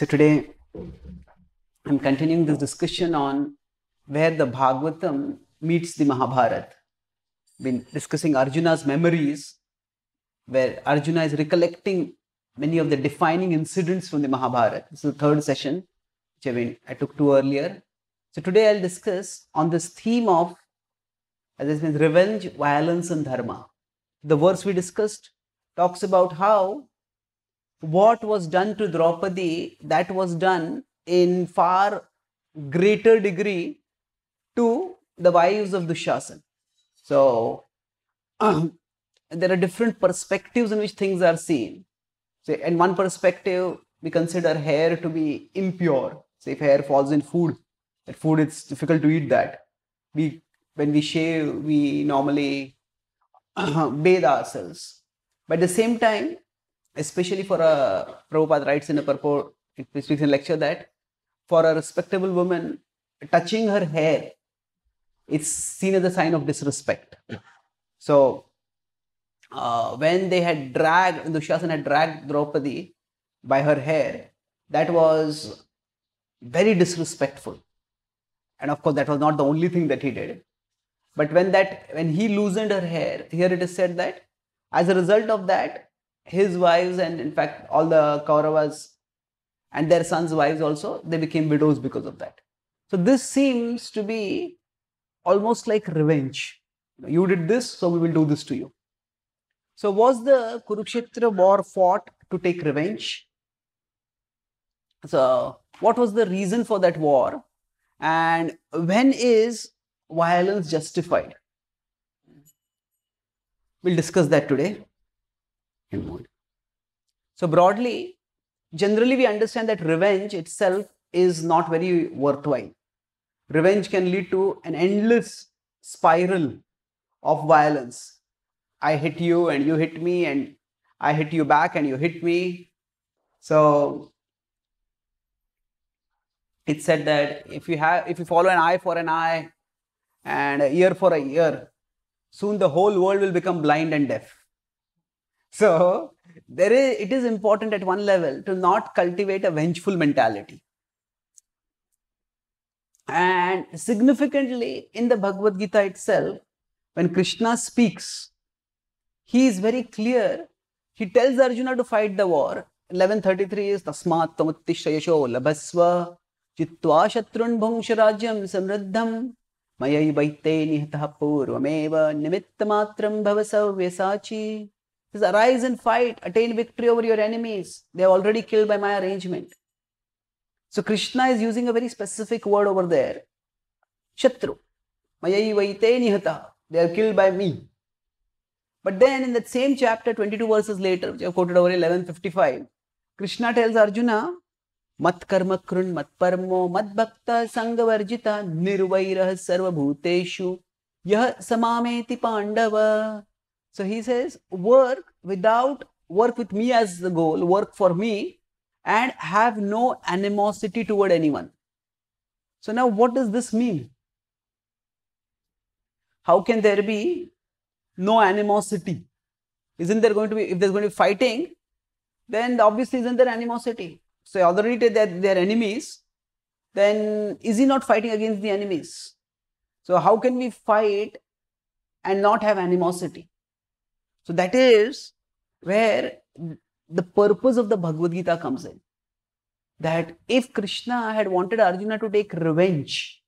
So today I'm continuing this discussion on where the Bhagavatam meets the Mahabharata. Been discussing Arjuna's memories, where Arjuna is recollecting many of the defining incidents from the Mahabharata. This is the third session, which I mean I took two earlier. So today I'll discuss on this theme of as it means revenge, violence, and dharma. The verse we discussed talks about how what was done to Draupadi, that was done in far greater degree to the wives of Dushasan. So, there are different perspectives in which things are seen. So, in one perspective, we consider hair to be impure. Say, if hair falls in food, that food it's difficult to eat that. We, when we shave, we normally bathe ourselves. But at the same time, especially for a uh, Prabhupada writes in a purport, speaks in lecture that for a respectable woman, touching her hair is seen as a sign of disrespect. So uh, when they had dragged, Dushyasana had dragged Draupadi by her hair, that was very disrespectful. And of course, that was not the only thing that he did. But when that when he loosened her hair, here it is said that as a result of that, his wives and in fact all the Kauravas and their sons' wives also, they became widows because of that. So this seems to be almost like revenge. You did this, so we will do this to you. So was the Kurukshetra war fought to take revenge? So what was the reason for that war? And when is violence justified? We'll discuss that today in void. So broadly, generally we understand that revenge itself is not very worthwhile. Revenge can lead to an endless spiral of violence. I hit you and you hit me and I hit you back and you hit me. So it said that if you have if you follow an eye for an eye and ear for a ear, soon the whole world will become blind and deaf. So there is, it is important at one level to not cultivate a vengeful mentality. And significantly in the Bhagavad Gita itself, when Krishna speaks, he is very clear. He tells Arjuna to fight the war. 1133 is Tasmat Tamuttishayasho Labhasva Chitva Shatrun samradham Samriddham Mayai Vaite Nihatah Purvameva Nimittamatra Bhavasavyasachī says, Arise and fight, attain victory over your enemies. They are already killed by my arrangement. So Krishna is using a very specific word over there. Shatru. Mayai nihata. They are killed by me. But then in that same chapter, 22 verses later, which I quoted over 1155, Krishna tells Arjuna, मत कर्म कृण मत परमो मत भक्त संग Pandava. So he says, work without, work with me as the goal, work for me and have no animosity toward anyone. So now what does this mean? How can there be no animosity? Isn't there going to be, if there's going to be fighting, then obviously isn't there animosity? So already they're enemies, then is he not fighting against the enemies? So how can we fight and not have animosity? So that is where the purpose of the Bhagavad Gita comes in. That if Krishna had wanted Arjuna to take revenge,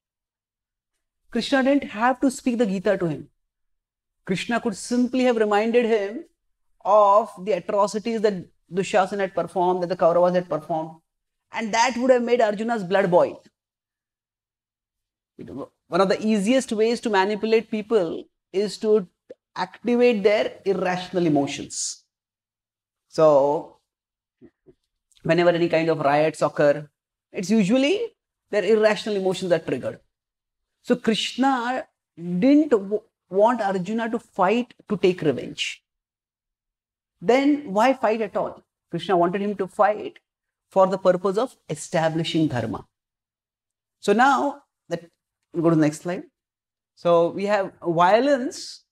Krishna didn't have to speak the Gita to him. Krishna could simply have reminded him of the atrocities that Dushasan had performed, that the Kauravas had performed, and that would have made Arjuna's blood boil. One of the easiest ways to manipulate people is to activate their irrational emotions. So, whenever any kind of riots occur, it's usually their irrational emotions are triggered. So, Krishna didn't want Arjuna to fight to take revenge. Then, why fight at all? Krishna wanted him to fight for the purpose of establishing dharma. So, now, that, go to the next slide. So, we have violence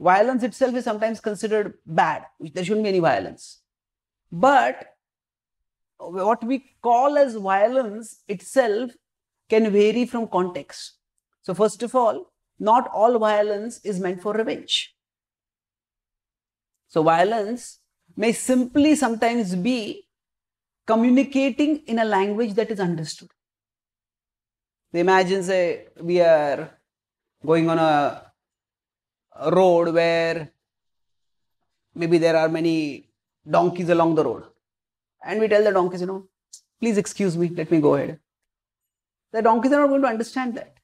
Violence itself is sometimes considered bad. There shouldn't be any violence. But what we call as violence itself can vary from context. So, first of all, not all violence is meant for revenge. So, violence may simply sometimes be communicating in a language that is understood. Imagine, say, we are going on a road where maybe there are many donkeys along the road. And we tell the donkeys, you know, please excuse me, let me go ahead. The donkeys are not going to understand that.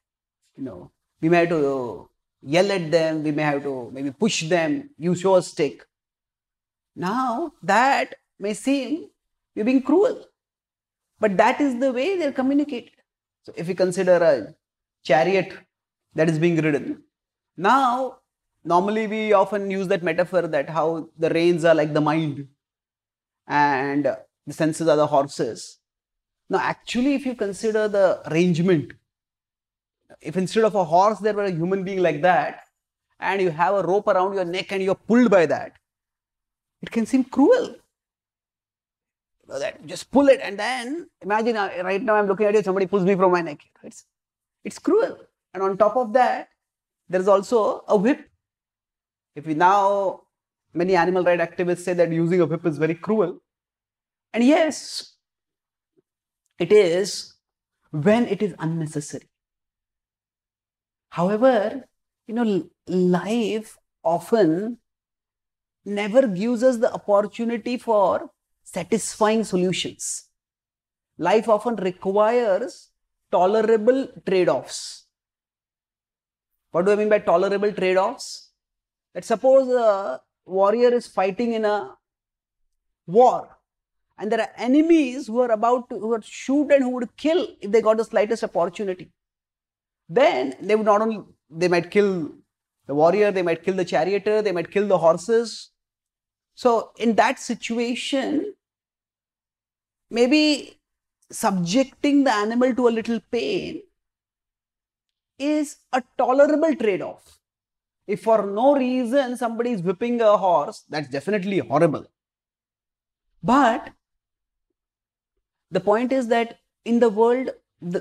You know, we may have to yell at them, we may have to maybe push them, use your stick. Now, that may seem you're being cruel, but that is the way they're communicated. So, if we consider a chariot that is being ridden, now normally we often use that metaphor that how the reins are like the mind and the senses are the horses. Now, actually, if you consider the arrangement, if instead of a horse there were a human being like that, and you have a rope around your neck and you're pulled by that, it can seem cruel. You know that just pull it, and then imagine uh, right now I'm looking at you, somebody pulls me from my neck. It's, it's cruel. And on top of that, there is also a whip if we now, many animal rights activists say that using a whip is very cruel. And yes, it is when it is unnecessary. However, you know, life often never gives us the opportunity for satisfying solutions. Life often requires tolerable trade offs. What do I mean by tolerable trade offs? let suppose a warrior is fighting in a war and there are enemies who are about to who would shoot and who would kill if they got the slightest opportunity. Then they would not only they might kill the warrior, they might kill the charioteer, they might kill the horses. So in that situation, maybe subjecting the animal to a little pain is a tolerable trade-off if for no reason somebody is whipping a horse, that's definitely horrible. But the point is that in the world,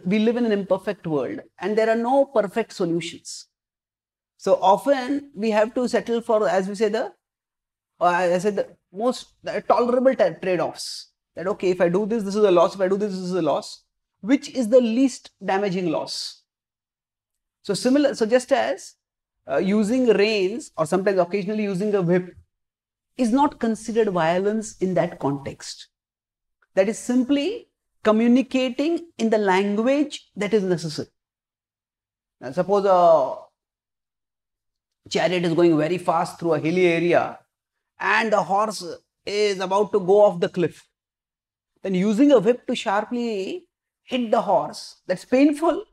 we live in an imperfect world and there are no perfect solutions. So often we have to settle for, as we say, the uh, I said the most the tolerable trade-offs. That okay, if I do this, this is a loss. If I do this, this is a loss. Which is the least damaging loss? So similar. So just as uh, using reins or sometimes occasionally using a whip is not considered violence in that context. That is simply communicating in the language that is necessary. Now, suppose a chariot is going very fast through a hilly area and the horse is about to go off the cliff. Then using a whip to sharply hit the horse, that's painful,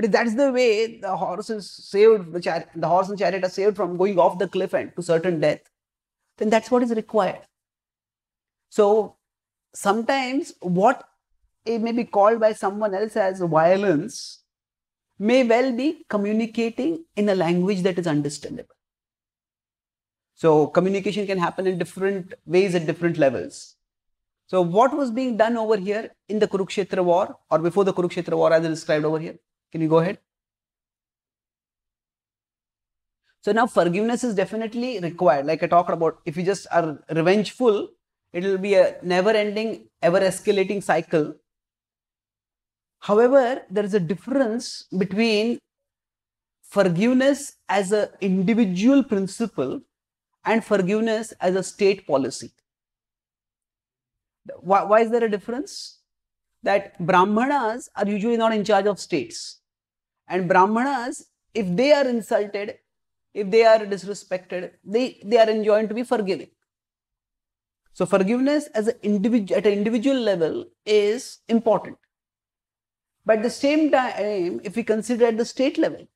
but that's the way the horse is saved, the, char- the horse and chariot are saved from going off the cliff and to certain death, then that's what is required. So sometimes what it may be called by someone else as violence may well be communicating in a language that is understandable. So communication can happen in different ways at different levels. So what was being done over here in the Kurukshetra war or before the Kurukshetra war as described over here can you go ahead? So now forgiveness is definitely required. Like I talked about, if you just are revengeful, it will be a never ending, ever escalating cycle. However, there is a difference between forgiveness as an individual principle and forgiveness as a state policy. Why, why is there a difference? that Brahmanas are usually not in charge of states. And Brahmanas, if they are insulted, if they are disrespected, they, they are enjoined to be forgiving. So forgiveness as an individual at an individual level is important. But at the same time, if we consider at the state level,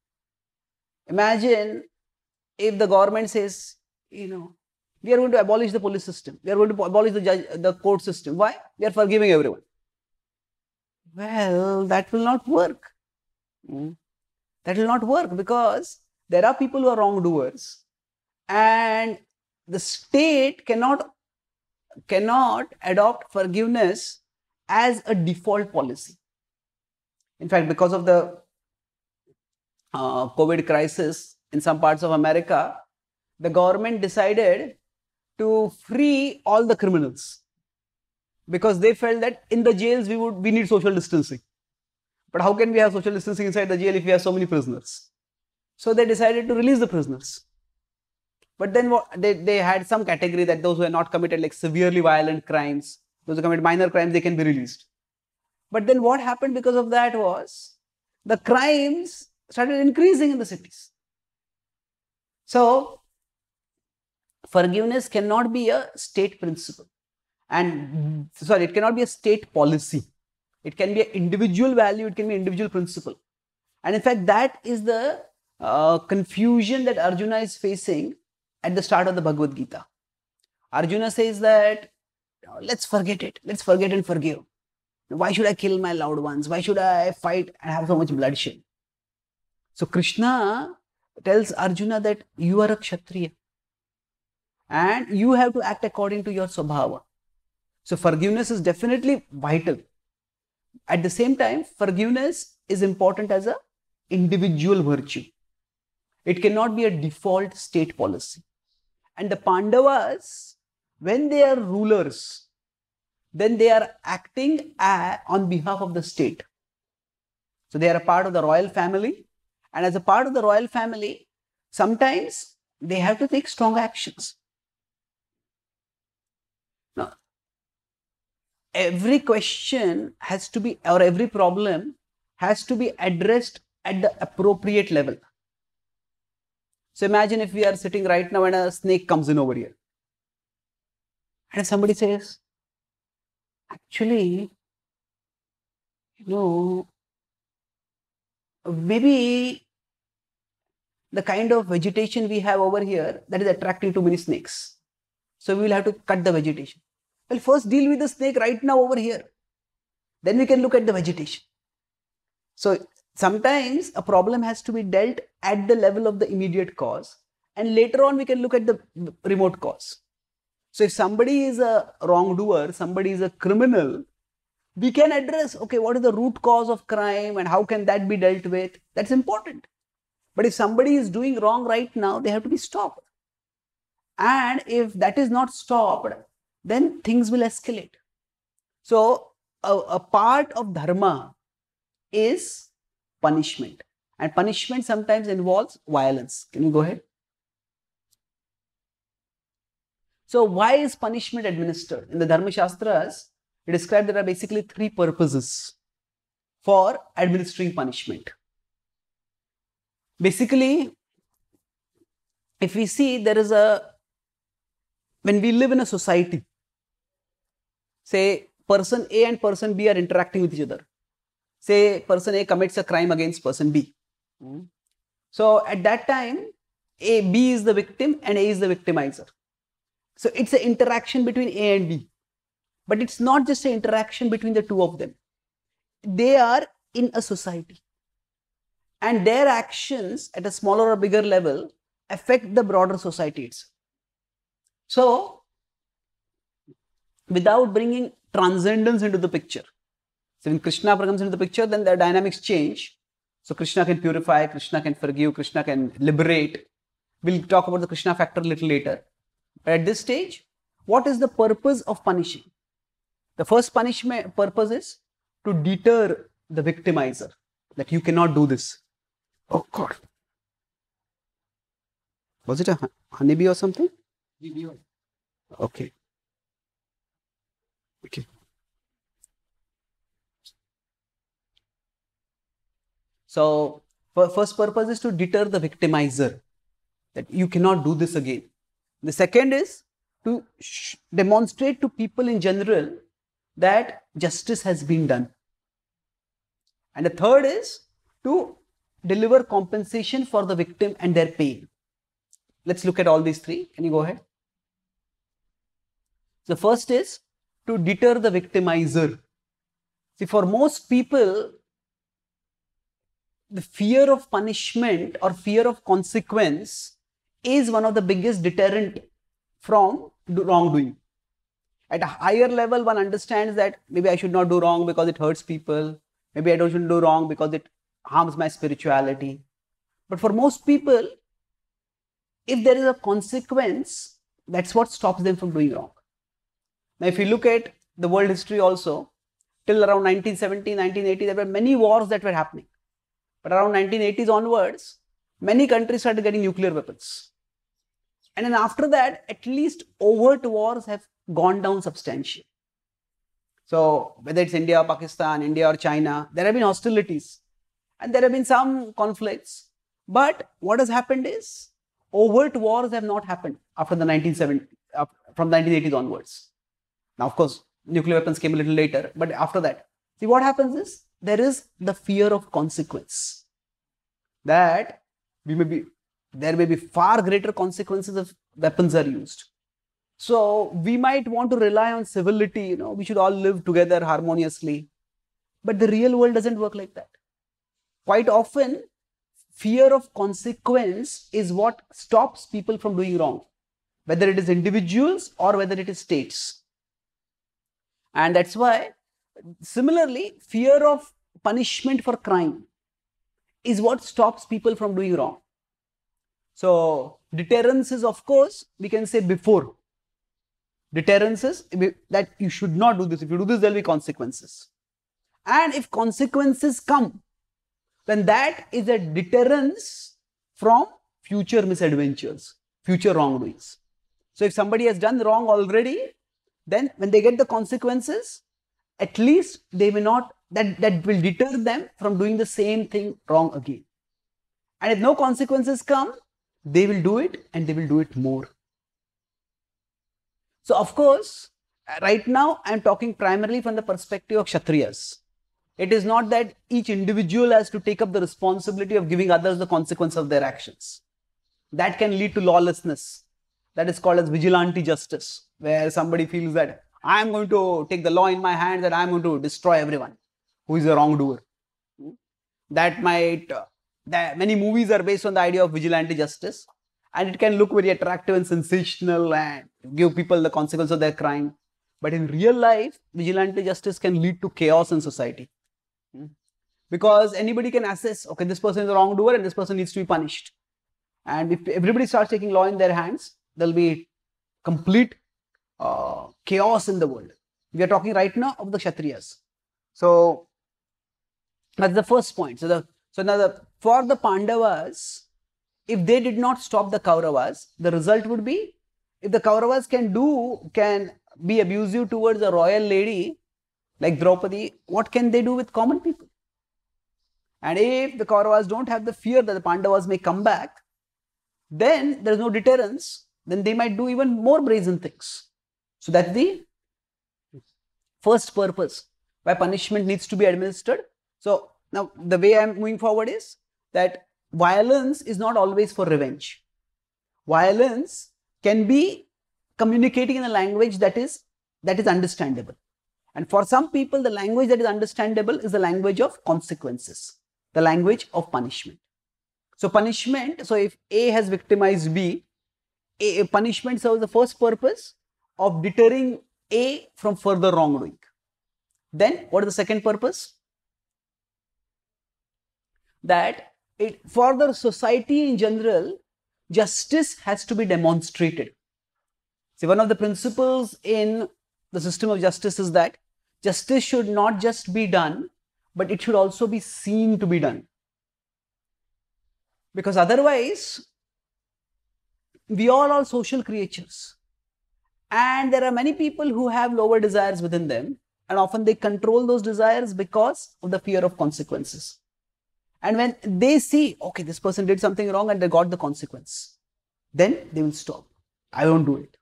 imagine if the government says, you know, we are going to abolish the police system, we are going to abolish the judge, the court system. Why? We are forgiving everyone. Well, that will not work. Mm. That will not work because there are people who are wrongdoers and the state cannot cannot adopt forgiveness as a default policy. In fact, because of the uh, COVID crisis in some parts of America, the government decided to free all the criminals because they felt that in the jails we would we need social distancing. But how can we have social distancing inside the jail if we have so many prisoners? So they decided to release the prisoners. But then what, they, they had some category that those who have not committed like severely violent crimes, those who commit minor crimes, they can be released. But then what happened because of that was the crimes started increasing in the cities. So forgiveness cannot be a state principle and sorry, it cannot be a state policy. It can be an individual value, it can be individual principle. And in fact, that is the uh, confusion that Arjuna is facing at the start of the Bhagavad Gita. Arjuna says that let's forget it, let's forget and forgive. Why should I kill my loved ones? Why should I fight and have so much bloodshed? So Krishna tells Arjuna that you are a Kshatriya and you have to act according to your Swabhava. So forgiveness is definitely vital. At the same time, forgiveness is important as a individual virtue. It cannot be a default state policy. And the Pandavas, when they are rulers, then they are acting on behalf of the state. So they are a part of the royal family. And as a part of the royal family, sometimes they have to take strong actions. every question has to be, or every problem has to be addressed at the appropriate level. So imagine if we are sitting right now and a snake comes in over here. And somebody says, actually, you know, maybe the kind of vegetation we have over here that is attracting too many snakes. So we will have to cut the vegetation. Well, first deal with the snake right now over here. Then we can look at the vegetation. So sometimes a problem has to be dealt at the level of the immediate cause. And later on, we can look at the remote cause. So if somebody is a wrongdoer, somebody is a criminal, we can address, okay, what is the root cause of crime and how can that be dealt with? That's important. But if somebody is doing wrong right now, they have to be stopped. And if that is not stopped, then things will escalate. So, a, a part of dharma is punishment, and punishment sometimes involves violence. Can you go ahead? So, why is punishment administered? In the Dharma Shastras, it described there are basically three purposes for administering punishment. Basically, if we see there is a, when we live in a society, say person A and person B are interacting with each other. Say person A commits a crime against person B. Mm. So at that time, A, B is the victim and A is the victimizer. So it's an interaction between A and B. But it's not just an interaction between the two of them. They are in a society. And their actions at a smaller or bigger level affect the broader society itself. So without bringing transcendence into the picture. So when Krishna comes into the picture, then the dynamics change. So Krishna can purify, Krishna can forgive, Krishna can liberate. We'll talk about the Krishna factor a little later. But at this stage, what is the purpose of punishing? The first punishment purpose is to deter the victimizer that you cannot do this. Oh God. Was it a honeybee or something? Okay we can so first purpose is to deter the victimizer that you cannot do this again the second is to demonstrate to people in general that justice has been done and the third is to deliver compensation for the victim and their pain let's look at all these three can you go ahead the first is to deter the victimizer. See, for most people, the fear of punishment or fear of consequence is one of the biggest deterrent from wrongdoing. At a higher level, one understands that maybe I should not do wrong because it hurts people. Maybe I don't should do wrong because it harms my spirituality. But for most people, if there is a consequence, that's what stops them from doing wrong. Now, if you look at the world history also, till around 1970, 1980, there were many wars that were happening. But around 1980s onwards, many countries started getting nuclear weapons. And then after that, at least overt wars have gone down substantially. So whether it's India or Pakistan, India or China, there have been hostilities and there have been some conflicts. But what has happened is overt wars have not happened after the 1970, from the 1980s onwards. Now, of course, nuclear weapons came a little later, but after that, see what happens is there is the fear of consequence that we may be there may be far greater consequences if weapons are used. So we might want to rely on civility, you know, we should all live together harmoniously. But the real world doesn't work like that. Quite often, fear of consequence is what stops people from doing wrong, whether it is individuals or whether it is states. And that's why, similarly, fear of punishment for crime is what stops people from doing wrong. So, deterrence is, of course, we can say before. Deterrence is that you should not do this. If you do this, there will be consequences. And if consequences come, then that is a deterrence from future misadventures, future wrongdoings. So if somebody has done wrong already, then when they get the consequences, at least they may not, that, that will deter them from doing the same thing wrong again. And if no consequences come, they will do it and they will do it more. So, of course, right now I am talking primarily from the perspective of Kshatriyas. It is not that each individual has to take up the responsibility of giving others the consequence of their actions. That can lead to lawlessness. That is called as vigilante justice where somebody feels that I'm going to take the law in my hands, and I'm going to destroy everyone who is a wrongdoer. That might, uh, that many movies are based on the idea of vigilante justice, and it can look very attractive and sensational and give people the consequence of their crime. But in real life, vigilante justice can lead to chaos in society. Hmm. Because anybody can assess, okay, this person is a wrongdoer and this person needs to be punished. And if everybody starts taking law in their hands, there'll be complete uh, chaos in the world. We are talking right now of the Kshatriyas. So that's the first point. So, the, so now the, for the Pandavas, if they did not stop the Kauravas, the result would be if the Kauravas can do, can be abusive towards a royal lady like Draupadi, what can they do with common people? And if the Kauravas don't have the fear that the Pandavas may come back, then there is no deterrence, then they might do even more brazen things. So that's the first purpose why punishment needs to be administered. So now the way I'm moving forward is that violence is not always for revenge. Violence can be communicating in a language that is that is understandable. And for some people, the language that is understandable is the language of consequences, the language of punishment. So punishment, so if A has victimized B, a, punishment serves the first purpose of deterring A from further wrongdoing. Then what is the second purpose? That it, for the society in general, justice has to be demonstrated. See, one of the principles in the system of justice is that justice should not just be done, but it should also be seen to be done. Because otherwise, we all are social creatures. And there are many people who have lower desires within them. And often they control those desires because of the fear of consequences. And when they see, okay, this person did something wrong and they got the consequence, then they will stop. I won't do it.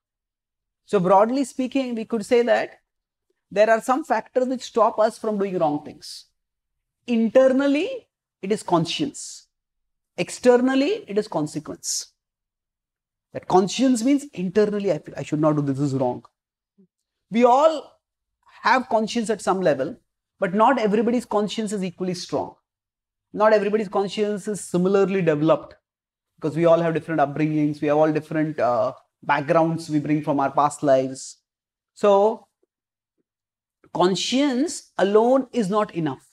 So, broadly speaking, we could say that there are some factors which stop us from doing wrong things. Internally, it is conscience. Externally, it is consequence. That conscience means internally I feel I should not do this, this is wrong. We all have conscience at some level, but not everybody's conscience is equally strong. Not everybody's conscience is similarly developed because we all have different upbringings, we have all different uh, backgrounds we bring from our past lives. So, conscience alone is not enough.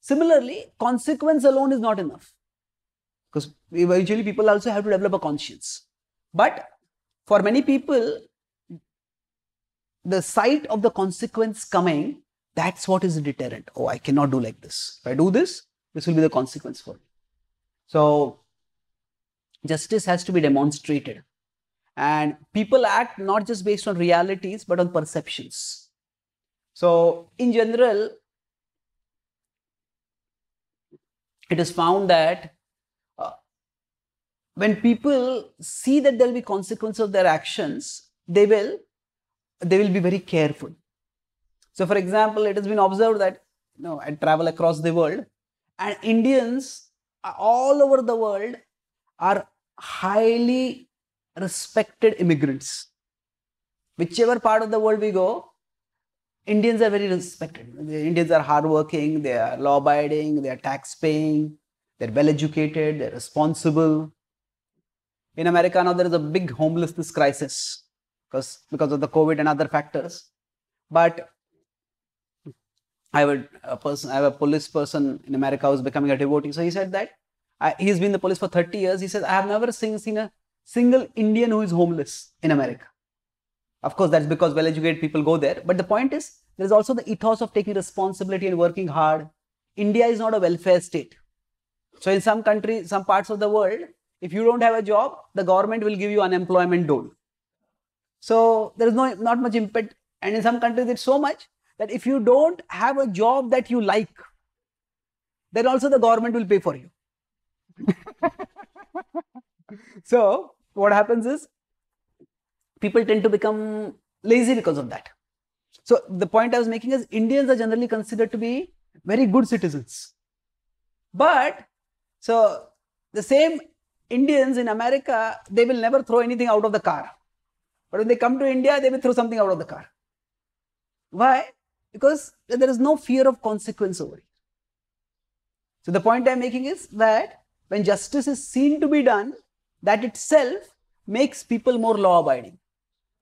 Similarly, consequence alone is not enough because eventually people also have to develop a conscience. But for many people, the sight of the consequence coming, that's what is a deterrent. Oh, I cannot do like this. If I do this, this will be the consequence for me. So, justice has to be demonstrated. And people act not just based on realities, but on perceptions. So, in general, it is found that when people see that there will be consequence of their actions, they will they will be very careful. So, for example, it has been observed that you know I travel across the world, and Indians all over the world are highly respected immigrants. Whichever part of the world we go, Indians are very respected. The Indians are hardworking, they are law abiding, they are tax paying, they're well educated, they're responsible, in America now, there is a big homelessness crisis because, because of the COVID and other factors. But I have a, a person, I have a police person in America who's becoming a devotee. So he said that he's been the police for 30 years. He says, I have never seen, seen a single Indian who is homeless in America. Of course, that's because well educated people go there. But the point is, there is also the ethos of taking responsibility and working hard. India is not a welfare state. So, in some countries, some parts of the world, if you don't have a job, the government will give you unemployment dole. So there is no not much impact, and in some countries it's so much that if you don't have a job that you like, then also the government will pay for you. so what happens is people tend to become lazy because of that. So the point I was making is Indians are generally considered to be very good citizens. But so the same Indians in America, they will never throw anything out of the car. But when they come to India, they will throw something out of the car. Why? Because there is no fear of consequence over here. So the point I'm making is that when justice is seen to be done, that itself makes people more law abiding.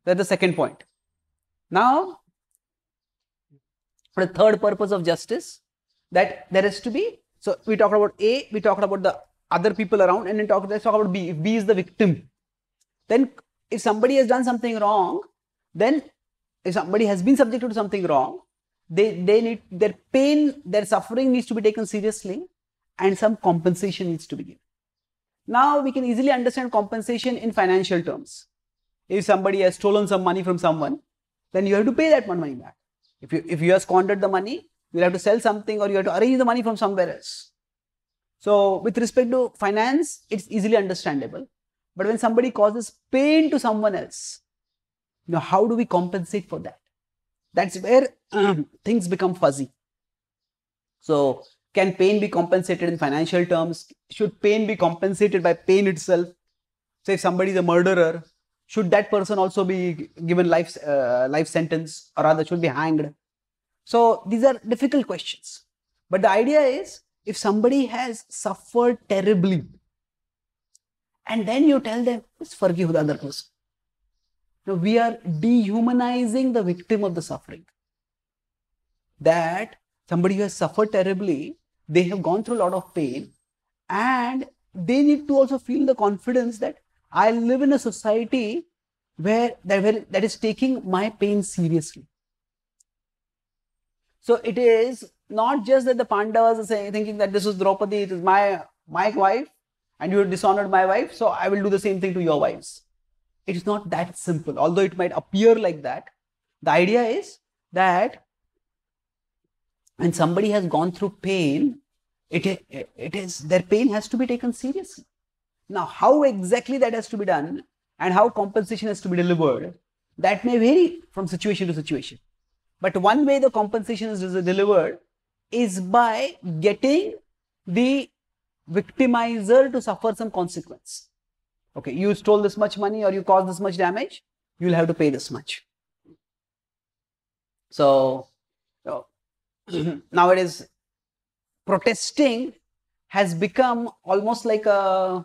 That's the second point. Now, for the third purpose of justice, that there has to be, so we talked about A, we talked about the other people around and then talk, let's talk about B. If B is the victim, then if somebody has done something wrong, then if somebody has been subjected to something wrong, they, they need their pain, their suffering needs to be taken seriously and some compensation needs to be given. Now we can easily understand compensation in financial terms. If somebody has stolen some money from someone, then you have to pay that money back. If you, if you have squandered the money, you have to sell something or you have to arrange the money from somewhere else. So with respect to finance, it's easily understandable. But when somebody causes pain to someone else, you know, how do we compensate for that? That's where um, things become fuzzy. So can pain be compensated in financial terms? Should pain be compensated by pain itself? Say if somebody is a murderer, should that person also be given life, uh, life sentence or rather should be hanged? So these are difficult questions. But the idea is if somebody has suffered terribly and then you tell them it's forgive the other person now we are dehumanizing the victim of the suffering that somebody who has suffered terribly they have gone through a lot of pain and they need to also feel the confidence that i live in a society where, that is taking my pain seriously so it is not just that the Pandavas are saying, thinking that this is Draupadi, it is my, my wife, and you dishonored my wife, so I will do the same thing to your wives. It is not that simple, although it might appear like that. The idea is that when somebody has gone through pain, it, it is their pain has to be taken seriously. Now, how exactly that has to be done and how compensation has to be delivered, that may vary from situation to situation. But one way the compensation is delivered is by getting the victimizer to suffer some consequence. Okay, you stole this much money or you caused this much damage, you'll have to pay this much. So, so nowadays, protesting has become almost like a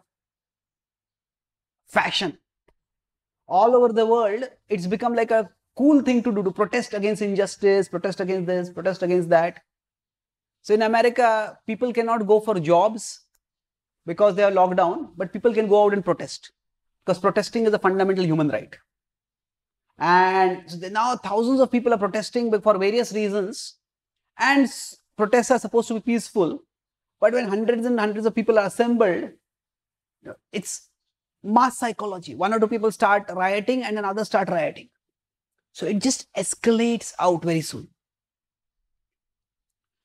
fashion. All over the world, it's become like a cool thing to do to protest against injustice, protest against this, protest against that. So in America, people cannot go for jobs because they are locked down, but people can go out and protest because protesting is a fundamental human right. And so now thousands of people are protesting for various reasons and protests are supposed to be peaceful. But when hundreds and hundreds of people are assembled, it's mass psychology. One or two people start rioting and another start rioting. So it just escalates out very soon.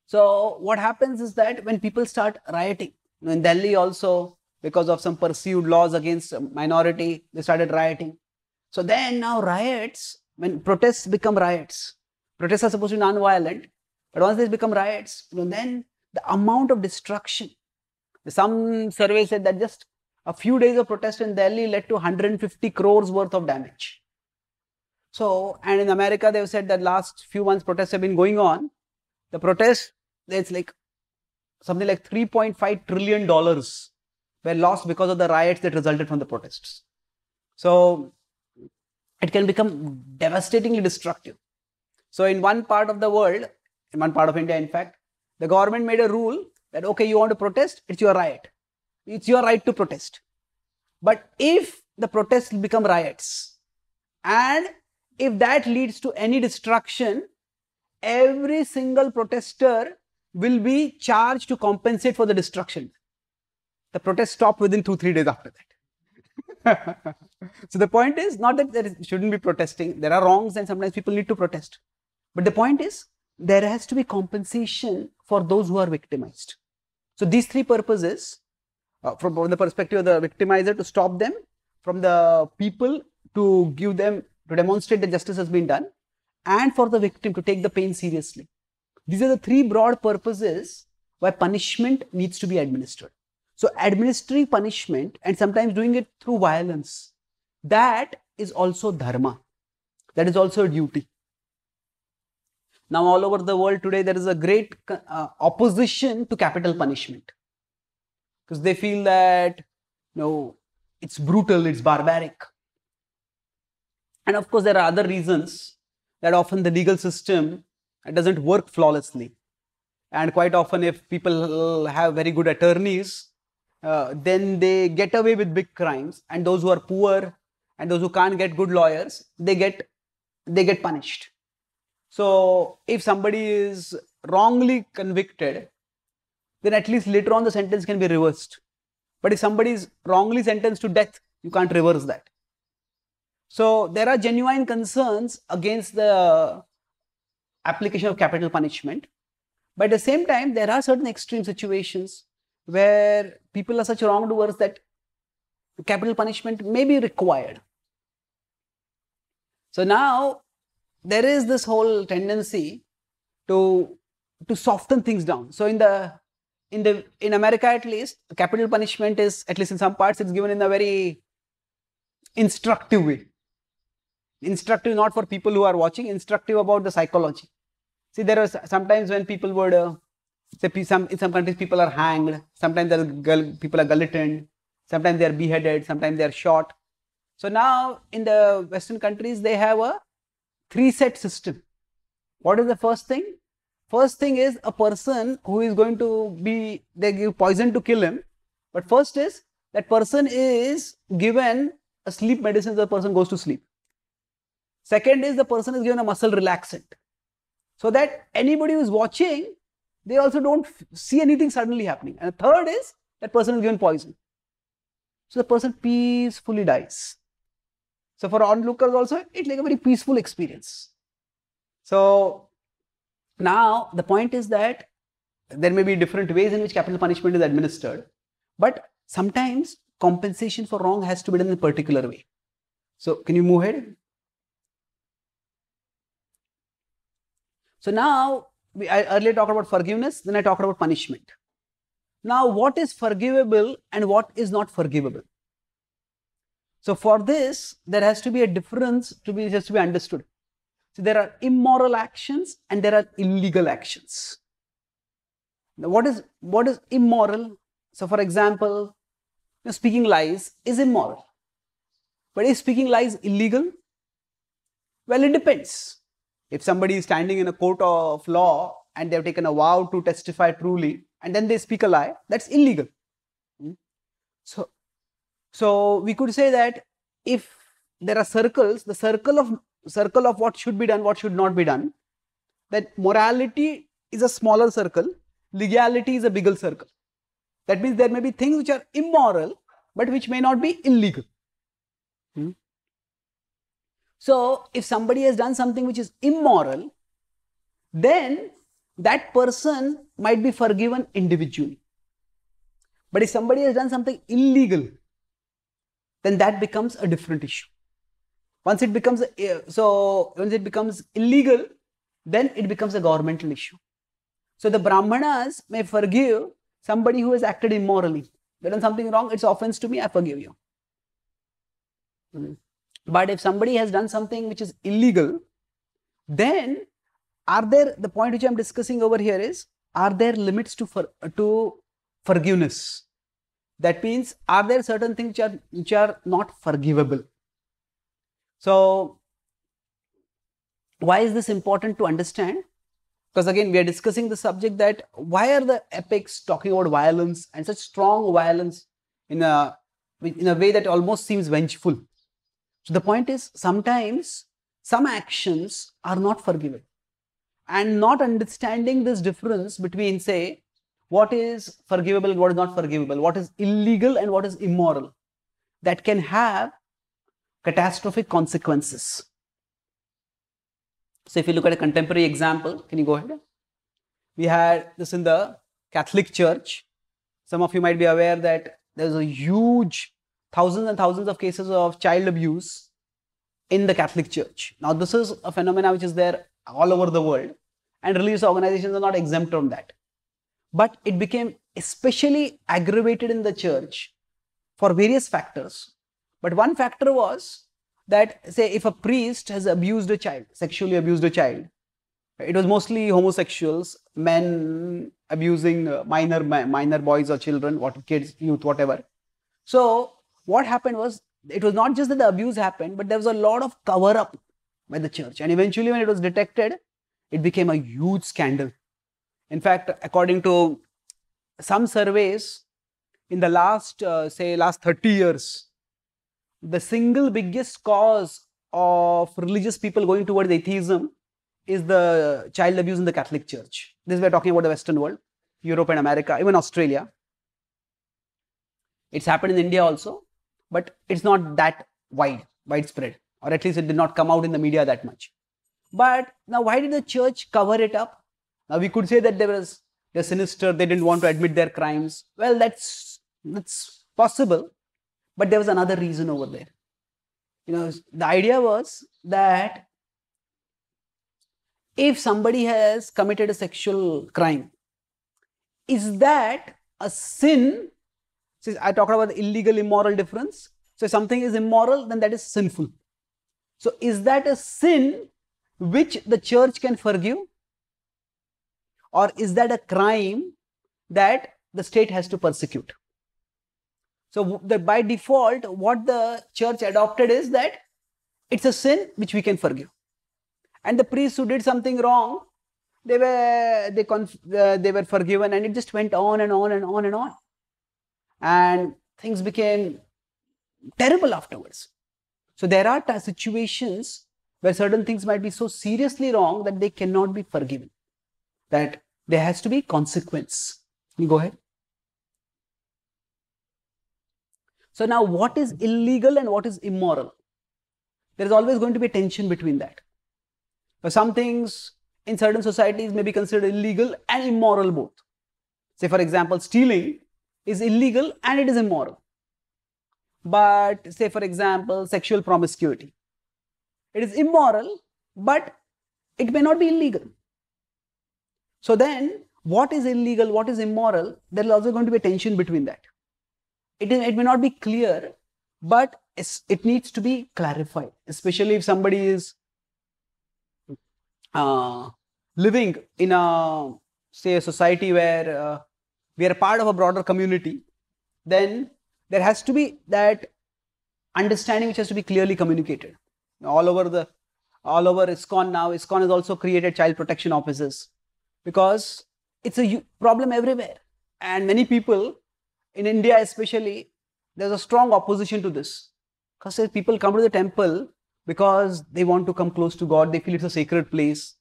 So what happens is that when people start rioting, in Delhi also, because of some pursued laws against minority, they started rioting. So then now riots, when protests become riots, protests are supposed to be non-violent, but once they become riots, you know, then the amount of destruction, some survey said that just a few days of protest in Delhi led to 150 crores worth of damage. So, and in America, they've said that last few months protests have been going on. The protests, it's like something like 3.5 trillion dollars were lost because of the riots that resulted from the protests. So, it can become devastatingly destructive. So, in one part of the world, in one part of India, in fact, the government made a rule that okay, you want to protest, it's your riot, it's your right to protest. But if the protests become riots and if that leads to any destruction, every single protester will be charged to compensate for the destruction. The protest stopped within two, three days after that. so the point is not that there shouldn't be protesting. There are wrongs and sometimes people need to protest. But the point is there has to be compensation for those who are victimized. So these three purposes, uh, from the perspective of the victimizer to stop them, from the people to give them to demonstrate that justice has been done and for the victim to take the pain seriously. These are the three broad purposes why punishment needs to be administered. So administering punishment and sometimes doing it through violence, that is also dharma. That is also a duty. Now all over the world today, there is a great uh, opposition to capital punishment. Because they feel that, you no, know, it's brutal, it's barbaric. And of course, there are other reasons that often the legal system doesn't work flawlessly. And quite often, if people have very good attorneys, uh, then they get away with big crimes. And those who are poor and those who can't get good lawyers, they get they get punished. So if somebody is wrongly convicted, then at least later on the sentence can be reversed. But if somebody is wrongly sentenced to death, you can't reverse that. So there are genuine concerns against the application of capital punishment. But at the same time, there are certain extreme situations where people are such wrongdoers that capital punishment may be required. So now there is this whole tendency to to soften things down. So in the in the in America at least, capital punishment is at least in some parts it's given in a very instructive way instructive not for people who are watching, instructive about the psychology. See, there are sometimes when people would, uh, say some, in some countries people are hanged, sometimes there people are guillotined, sometimes they are beheaded, sometimes they are shot. So now in the Western countries, they have a three-set system. What is the first thing? First thing is a person who is going to be, they give poison to kill him. But first is that person is given a sleep medicine, the person goes to sleep. Second is the person is given a muscle relaxant. So that anybody who is watching, they also don't see anything suddenly happening. And the third is that person is given poison. So the person peacefully dies. So for onlookers also, it's like a very peaceful experience. So now the point is that there may be different ways in which capital punishment is administered, but sometimes compensation for wrong has to be done in a particular way. So can you move ahead? So now we, I earlier talked about forgiveness, then I talked about punishment. Now, what is forgivable and what is not forgivable? So for this, there has to be a difference to be just to be understood. So there are immoral actions and there are illegal actions. Now, what is what is immoral? So for example, you know, speaking lies is immoral. But is speaking lies illegal? Well, it depends. If somebody is standing in a court of law and they have taken a vow to testify truly and then they speak a lie, that's illegal. Hmm? So, so we could say that if there are circles, the circle of circle of what should be done, what should not be done, that morality is a smaller circle, legality is a bigger circle. That means there may be things which are immoral, but which may not be illegal. Hmm. So if somebody has done something which is immoral, then that person might be forgiven individually. But if somebody has done something illegal, then that becomes a different issue. Once it becomes a, eh, so, once it becomes illegal, then it becomes a governmental issue. So the Brahmanas may forgive somebody who has acted immorally. They've done something wrong. It's offense to me. I forgive you. Mm -hmm. But if somebody has done something which is illegal, then are there the point which I'm discussing over here is are there limits to for, to forgiveness? That means are there certain things which are which are not forgivable? So why is this important to understand? Because again, we are discussing the subject that why are the epics talking about violence and such strong violence in a in a way that almost seems vengeful? So the point is sometimes some actions are not forgiven. And not understanding this difference between, say, what is forgivable and what is not forgivable, what is illegal and what is immoral, that can have catastrophic consequences. So if you look at a contemporary example, can you go ahead? We had this in the Catholic Church. Some of you might be aware that there's a huge thousands and thousands of cases of child abuse in the Catholic Church. Now, this is a phenomenon which is there all over the world, and religious organizations are not exempt from that. But it became especially aggravated in the church for various factors. But one factor was that, say, if a priest has abused a child, sexually abused a child, it was mostly homosexuals, men abusing uh, minor minor boys or children, what kids, youth, whatever. So what happened was it was not just that the abuse happened, but there was a lot of cover up by the church. And eventually, when it was detected, it became a huge scandal. In fact, according to some surveys, in the last, uh, say, last 30 years, the single biggest cause of religious people going towards atheism is the child abuse in the Catholic Church. This we're talking about the Western world, Europe and America, even Australia. It's happened in India also but it's not that wide, widespread, or at least it did not come out in the media that much. But now, why did the church cover it up? Now, we could say that there was they're sinister, they didn't want to admit their crimes. Well, that's that's possible, but there was another reason over there. You know, the idea was that if somebody has committed a sexual crime, is that a sin I talked about the illegal, immoral difference. So if something is immoral, then that is sinful. So is that a sin which the church can forgive? Or is that a crime that the state has to persecute? So the, by default, what the church adopted is that it's a sin which we can forgive. And the priests who did something wrong, they were they, uh, they were forgiven, and it just went on and on and on and on and things became terrible afterwards. So there are situations where certain things might be so seriously wrong that they cannot be forgiven. That there has to be consequence. You go ahead. So now what is illegal and what is immoral? There is always going to be a tension between that. But some things in certain societies may be considered illegal and immoral both. Say for example, stealing is illegal and it is immoral. But say, for example, sexual promiscuity. It is immoral, but it may not be illegal. So then, what is illegal, what is immoral, there is also going to be a tension between that. It, is, it may not be clear, but it needs to be clarified, especially if somebody is uh, living in a, say, a society where uh, we are part of a broader community, then there has to be that understanding which has to be clearly communicated. All over the all over ISKCON now, ISKCON has also created child protection offices because it's a problem everywhere. And many people in India, especially, there's a strong opposition to this because people come to the temple because they want to come close to God, they feel it's a sacred place.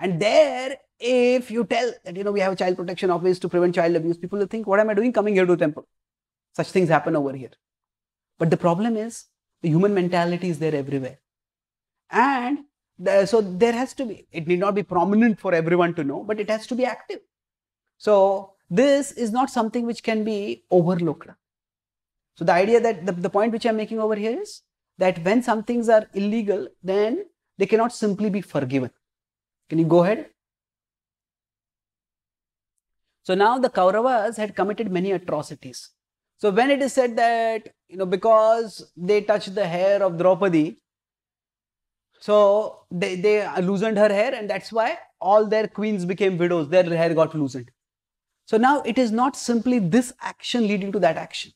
And there, if you tell that, you know, we have a child protection office to prevent child abuse, people will think, what am I doing coming here to temple? Such things happen over here. But the problem is the human mentality is there everywhere. And the, so there has to be, it need not be prominent for everyone to know, but it has to be active. So this is not something which can be overlooked. So the idea that the, the point which I'm making over here is that when some things are illegal, then they cannot simply be forgiven. Can you go ahead? So now the Kauravas had committed many atrocities. So when it is said that, you know, because they touched the hair of Draupadi, so they, they loosened her hair and that's why all their queens became widows, their hair got loosened. So now it is not simply this action leading to that action.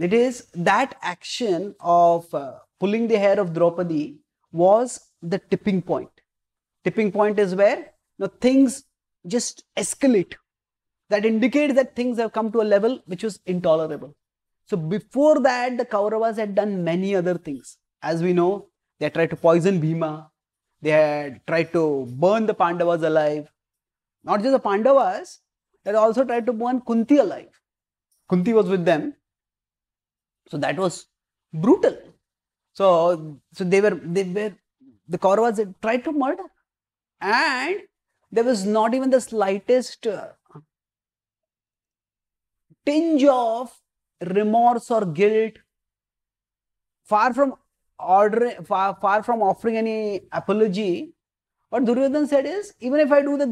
It is that action of uh, pulling the hair of Draupadi was the tipping point. Tipping point is where you know, things just escalate that indicate that things have come to a level which was intolerable. So before that, the Kauravas had done many other things. As we know, they tried to poison Bhima, they had tried to burn the Pandavas alive. Not just the Pandavas, they also tried to burn Kunti alive. Kunti was with them. So that was brutal. So, so they were, they were, the Kauravas tried to murder. And there was not even the slightest uh, tinge of remorse or guilt far from ordering far, far from offering any apology what duryodhan said is even if i do the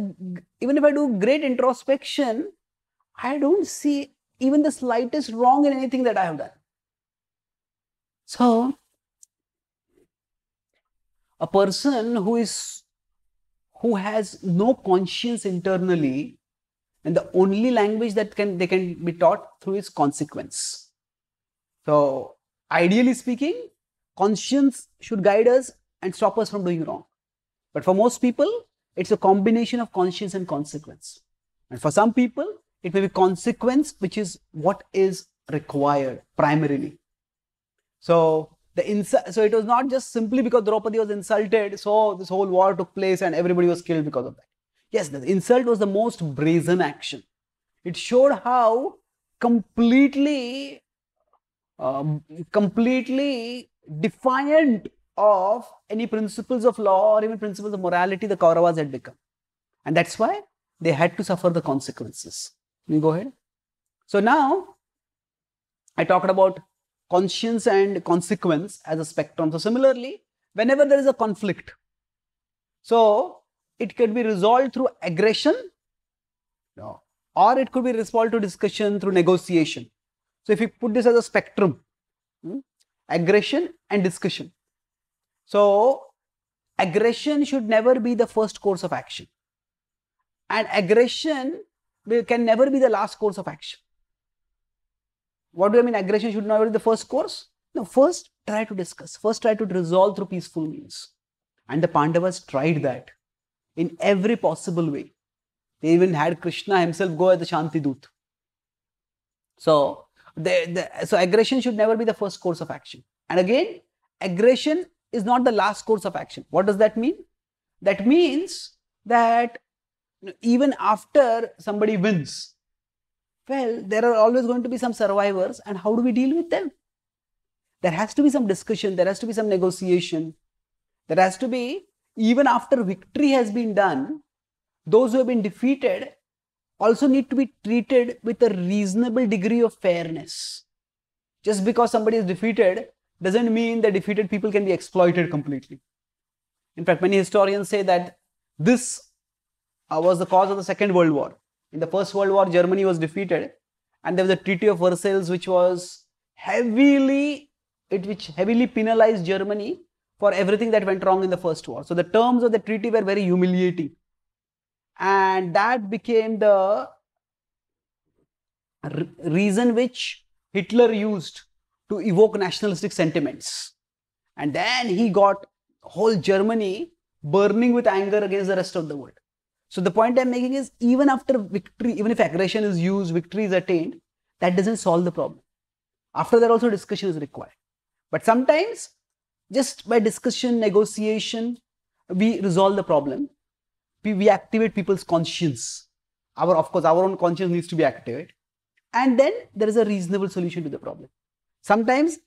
even if i do great introspection i don't see even the slightest wrong in anything that i have done so a person who is who has no conscience internally and the only language that can they can be taught through is consequence so ideally speaking conscience should guide us and stop us from doing wrong but for most people it's a combination of conscience and consequence and for some people it may be consequence which is what is required primarily so the insult. So it was not just simply because Draupadi was insulted. So this whole war took place and everybody was killed because of that. Yes, the insult was the most brazen action. It showed how completely, um, completely defiant of any principles of law or even principles of morality the Kauravas had become. And that's why they had to suffer the consequences. You go ahead. So now I talked about conscience and consequence as a spectrum. So similarly, whenever there is a conflict, so it could be resolved through aggression no. or it could be resolved through discussion, through negotiation. So if you put this as a spectrum, hmm, aggression and discussion. So aggression should never be the first course of action and aggression can never be the last course of action. What do I mean aggression should not be the first course? No, first try to discuss. First try to resolve through peaceful means. And the Pandavas tried that in every possible way. They even had Krishna himself go as the Shanti Dut. So, so aggression should never be the first course of action. And again, aggression is not the last course of action. What does that mean? That means that even after somebody wins, well, there are always going to be some survivors, and how do we deal with them? There has to be some discussion, there has to be some negotiation, there has to be, even after victory has been done, those who have been defeated also need to be treated with a reasonable degree of fairness. Just because somebody is defeated doesn't mean that defeated people can be exploited completely. In fact, many historians say that this was the cause of the Second World War in the First World War, Germany was defeated, and there was a Treaty of Versailles, which was heavily it which heavily penalized Germany for everything that went wrong in the First War. So the terms of the treaty were very humiliating, and that became the reason which Hitler used to evoke nationalistic sentiments. And then he got whole Germany burning with anger against the rest of the world. So the point I'm making is even after victory, even if aggression is used, victory is attained, that doesn't solve the problem. After that also discussion is required. But sometimes just by discussion, negotiation, we resolve the problem. We, we activate people's conscience. Our, of course, our own conscience needs to be activated. And then there is a reasonable solution to the problem. Sometimes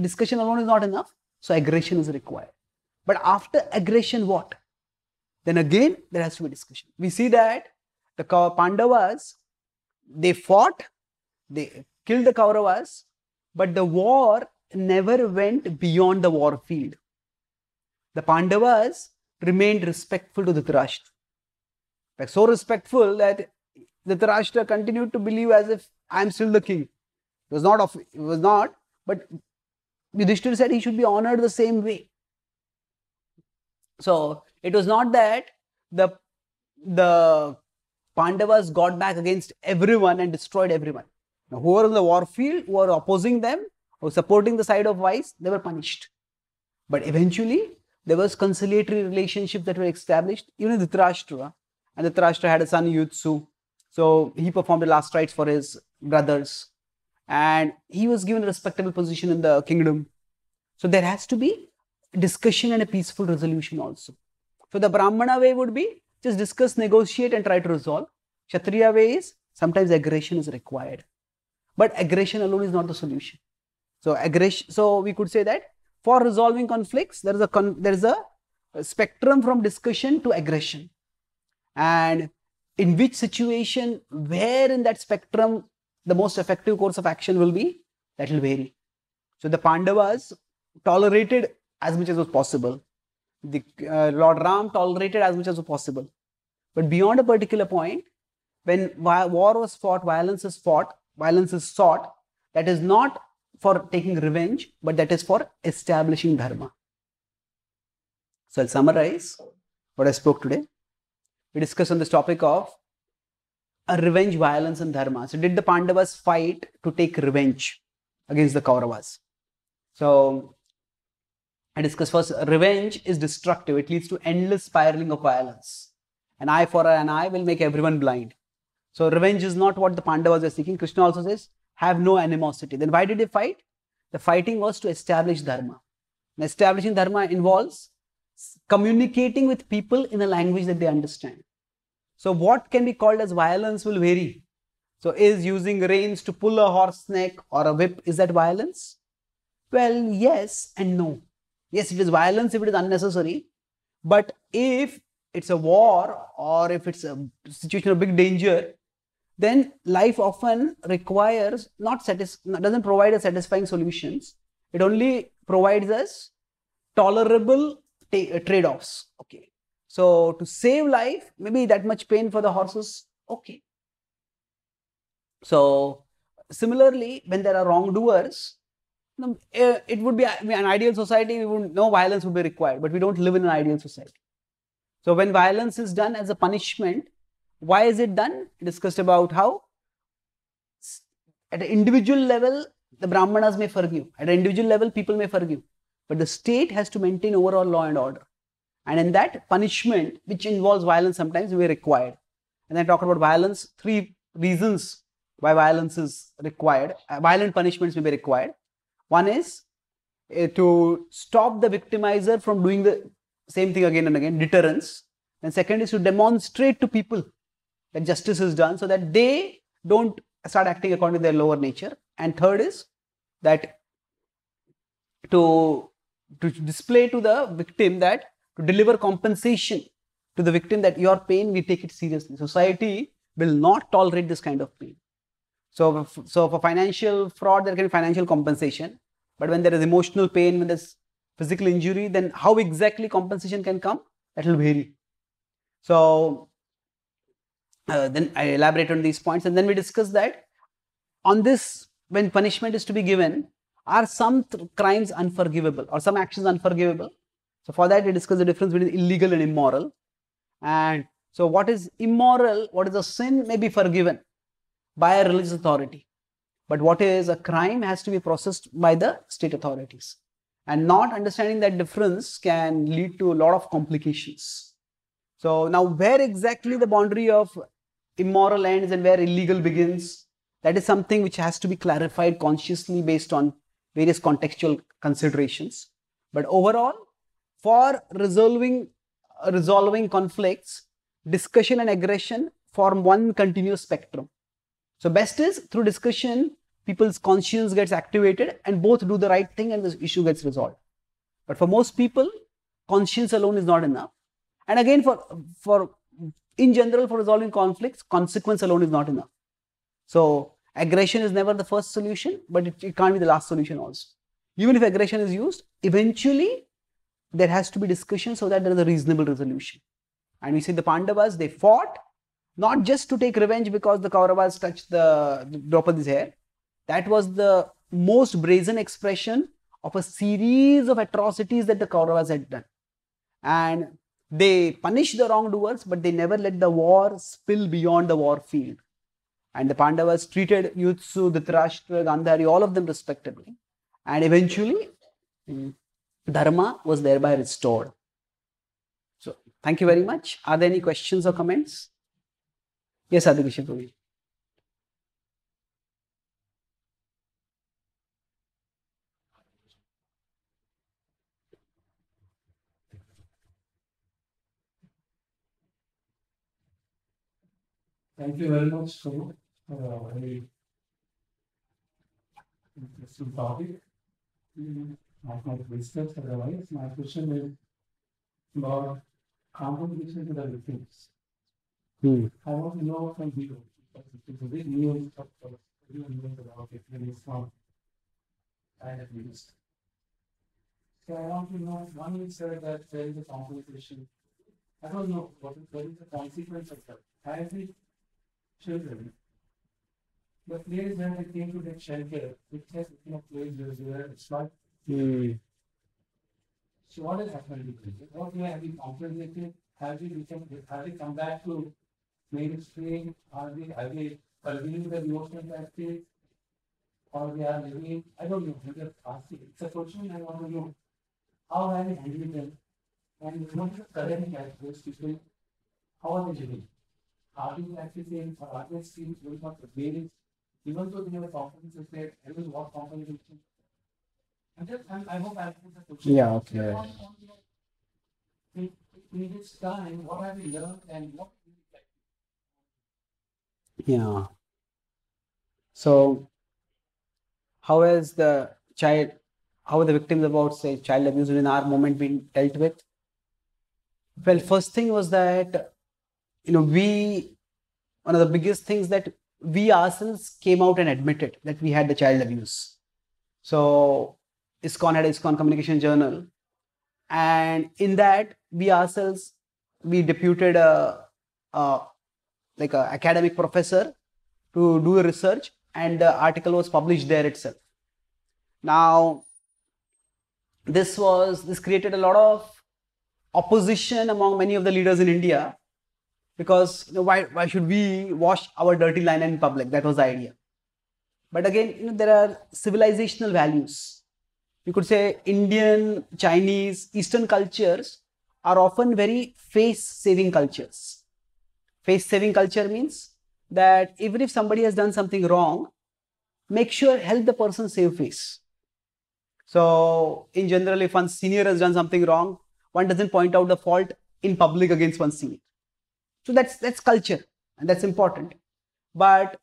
discussion alone is not enough, so aggression is required. But after aggression, what? then again there has to be discussion. We see that the Pandavas, they fought, they killed the Kauravas, but the war never went beyond the war field. The Pandavas remained respectful to Dhritarashtra. Like so respectful that Dhritarashtra continued to believe as if I am still the king. It was not, of, it was not, but Yudhishthir said he should be honored the same way. So it was not that the the Pandavas got back against everyone and destroyed everyone. Now, who were on the war field, who were opposing them, or supporting the side of vice, they were punished. But eventually, there was conciliatory relationship that were established, even in Dhritarashtra. And Dhritarashtra had a son, Yutsu. So he performed the last rites for his brothers. And he was given a respectable position in the kingdom. So there has to be discussion and a peaceful resolution also. So the Brahmana way would be just discuss, negotiate and try to resolve. Kshatriya way is sometimes aggression is required. But aggression alone is not the solution. So aggression, so we could say that for resolving conflicts, there is a con there is a spectrum from discussion to aggression. And in which situation, where in that spectrum the most effective course of action will be, that will vary. So the Pandavas tolerated as much as was possible. The, uh, Lord Ram tolerated as much as was possible. But beyond a particular point, when war was fought, violence is fought, violence is sought, that is not for taking revenge, but that is for establishing dharma. So I'll summarize what I spoke today. We discussed on this topic of revenge, violence, and dharma. So did the Pandavas fight to take revenge against the Kauravas? So I discussed first, revenge is destructive. It leads to endless spiraling of violence. An eye for an eye will make everyone blind. So revenge is not what the Pandavas were seeking. Krishna also says, have no animosity. Then why did they fight? The fighting was to establish dharma. And establishing dharma involves communicating with people in a language that they understand. So what can be called as violence will vary. So is using reins to pull a horse neck or a whip, is that violence? Well, yes and no. Yes, it is violence if it is unnecessary, but if it's a war or if it's a situation of big danger, then life often requires not satis doesn't provide a satisfying solutions. It only provides us tolerable trade-offs. Okay, so to save life, maybe that much pain for the horses. Okay. So similarly, when there are wrongdoers, Eh, it would be an ideal society, we would no violence would be required, but we don't live in an ideal society. So when violence is done as a punishment, why is it done? discussed about how at an individual level the Brahmanas may forgive, at an individual level people may forgive, but the state has to maintain overall law and order. And in that punishment, which involves violence sometimes, may be required. And then talked about violence, three reasons why violence is required, uh, violent punishments may be required. One is eh, to stop the victimizer from doing the same thing again and again, deterrence. And second is to demonstrate to people that justice is done so that they don't start acting according to their lower nature. And third is that to, to display to the victim that to deliver compensation to the victim that your pain, we take it seriously. Society will not tolerate this kind of pain. So, so for financial fraud, there can be financial compensation. But when there is emotional pain, when there's physical injury, then how exactly compensation can come? That will vary. So uh, then I elaborate on these points and then we discuss that on this, when punishment is to be given, are some crimes unforgivable or some actions unforgivable? So for that, we discuss the difference between illegal and immoral. And so what is immoral, what is a sin may be forgiven by a religious authority. But what is a crime has to be processed by the state authorities. And not understanding that difference can lead to a lot of complications. So now where exactly the boundary of immoral ends and where illegal begins, that is something which has to be clarified consciously based on various contextual considerations. But overall, for resolving, resolving conflicts, discussion and aggression form one continuous spectrum so best is through discussion, people's conscience gets activated and both do the right thing and the issue gets resolved. But for most people, conscience alone is not enough. And again, for, for in general, for resolving conflicts, consequence alone is not enough. So aggression is never the first solution, but it, it can't be the last solution also. Even if aggression is used, eventually there has to be discussion so that there is a reasonable resolution. And we see the Pandavas, they fought not just to take revenge because the Kauravas touched the Draupadi's hair. That was the most brazen expression of a series of atrocities that the Kauravas had done. And they punished the wrongdoers, but they never let the war spill beyond the war field. And the Pandavas treated Yutsu, Dhritarashtra, Gandhari, all of them respectably. And eventually, mm, Dharma was thereby restored. So, thank you very much. Are there any questions or comments? Yes, Adhikishi Prabhu. Thank you very much, Prabhu. Uh, very interesting topic. Not much research otherwise. My question is about contribution to the victims. I want to know what I'm doing. Because this new stuff was really known about it and it's not. I have used. So I want to know one is said that there is a compensation. I don't know what is there is a consequence of that. I have the children. But there is when I came to that shelter, it has you a place where it's not mm. So what has happened What we have been compensated? Have we become have we come back to mainstream? Are they are they purveying the emotional practice? Or they are living? I don't know. i just asking. It's a question I want to know. How are they handling them? And what is the current characteristics? How are they living? Are they practicing or are they still doing what they even though they have a confidence is there, I will walk confidence. And just, I, I hope I answered the question. Yeah, okay. In, in this time, what have we learned and what yeah so how has the child how are the victims about say child abuse in our movement been dealt with well first thing was that you know we one of the biggest things that we ourselves came out and admitted that we had the child abuse so iscon had iscon communication journal and in that we ourselves we deputed a, a like an academic professor to do a research and the article was published there itself. Now, this was, this created a lot of opposition among many of the leaders in India because you know, why, why should we wash our dirty linen in public? That was the idea. But again, you know, there are civilizational values. You could say Indian, Chinese, Eastern cultures are often very face saving cultures face saving culture means that even if somebody has done something wrong, make sure help the person save face. So in general, if one senior has done something wrong, one doesn't point out the fault in public against one senior. So that's that's culture and that's important. But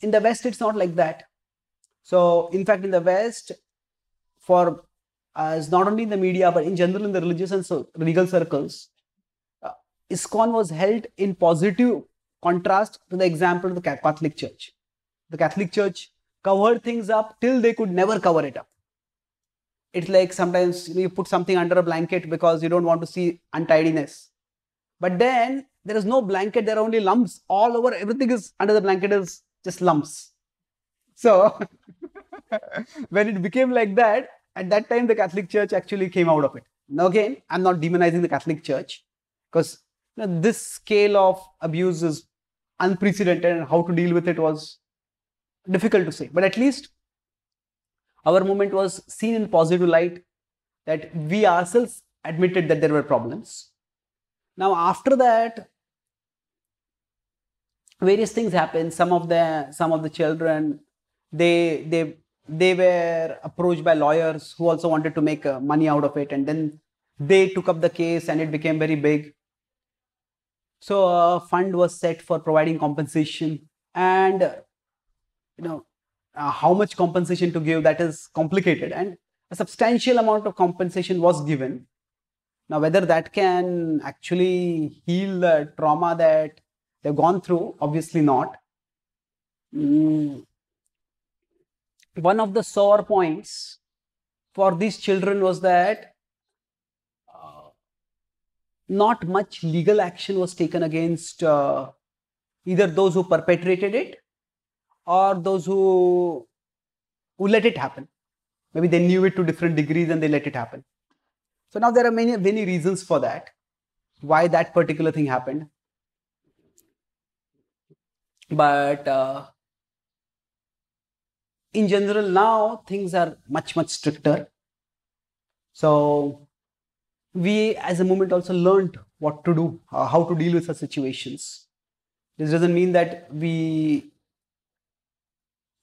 in the West, it's not like that. So in fact, in the West, for us, uh, not only in the media but in general in the religious and so, legal circles, ISKCON was held in positive contrast to the example of the Catholic Church. The Catholic Church covered things up till they could never cover it up. It's like sometimes you, know, you put something under a blanket because you don't want to see untidiness. But then there is no blanket, there are only lumps all over. Everything is under the blanket is just lumps. So when it became like that, at that time the Catholic Church actually came out of it. Now again, I'm not demonizing the Catholic Church because this scale of abuse is unprecedented, and how to deal with it was difficult to say. But at least our movement was seen in positive light that we ourselves admitted that there were problems. Now, after that, various things happened. Some of the some of the children, they they they were approached by lawyers who also wanted to make uh, money out of it, and then they took up the case, and it became very big. So a fund was set for providing compensation and, you know, uh, how much compensation to give that is complicated and a substantial amount of compensation was given. Now, whether that can actually heal the trauma that they've gone through, obviously not. Mm. One of the sore points for these children was that not much legal action was taken against uh, either those who perpetrated it or those who who let it happen maybe they knew it to different degrees and they let it happen so now there are many many reasons for that why that particular thing happened but uh, in general now things are much much stricter so we as a movement also learned what to do, uh, how to deal with such situations. This doesn't mean that we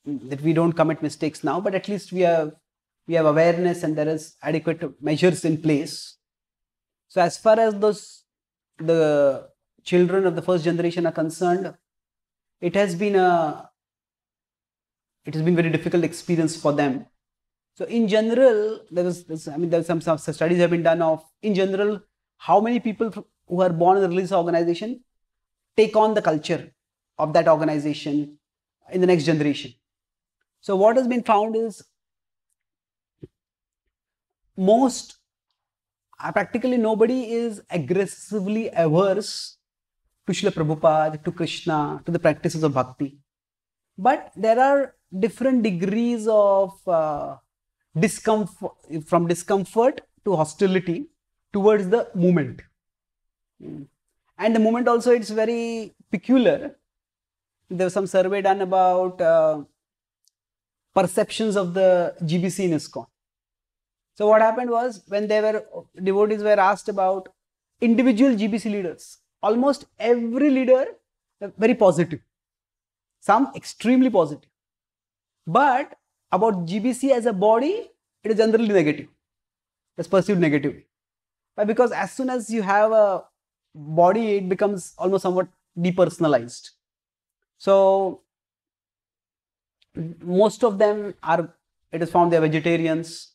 that we don't commit mistakes now, but at least we have we have awareness and there is adequate measures in place. So as far as those the children of the first generation are concerned, it has been a it has been very difficult experience for them so in general, there is, was I mean, there's some, some studies have been done of, in general, how many people who are born in the religious organization take on the culture of that organization in the next generation. So what has been found is most, uh, practically nobody is aggressively averse to Srila Prabhupada, to Krishna, to the practices of bhakti. But there are different degrees of uh, discomfort from discomfort to hostility towards the movement hmm. and the movement also it's very peculiar there was some survey done about uh, perceptions of the gbc in iscon so what happened was when they were devotees were asked about individual gbc leaders almost every leader uh, very positive some extremely positive but about GBC as a body, it is generally negative. It's perceived negatively. But because as soon as you have a body, it becomes almost somewhat depersonalized. So most of them are, it is found they are vegetarians.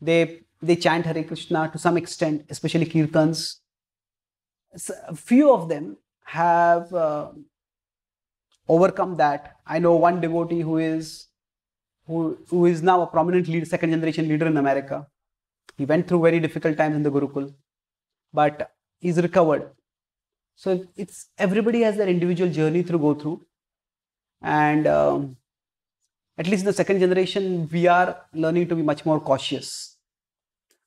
They, they chant Hare Krishna to some extent, especially kirtans. So few of them have uh, overcome that. I know one devotee who is who, who is now a prominent lead, second generation leader in America. He went through very difficult times in the Gurukul, but he's recovered. So it's everybody has their individual journey to go through, and um, at least in the second generation, we are learning to be much more cautious.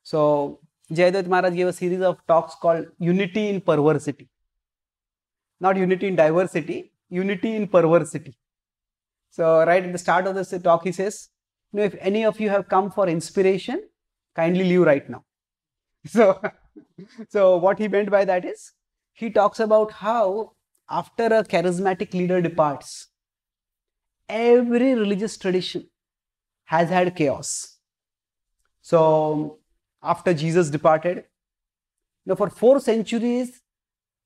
So Jayadvat Maharaj gave a series of talks called Unity in Perversity. Not unity in diversity, unity in perversity. So right at the start of this talk, he says, you know, if any of you have come for inspiration, kindly leave right now. So, so what he meant by that is, he talks about how after a charismatic leader departs, every religious tradition has had chaos. So after Jesus departed, you for four centuries,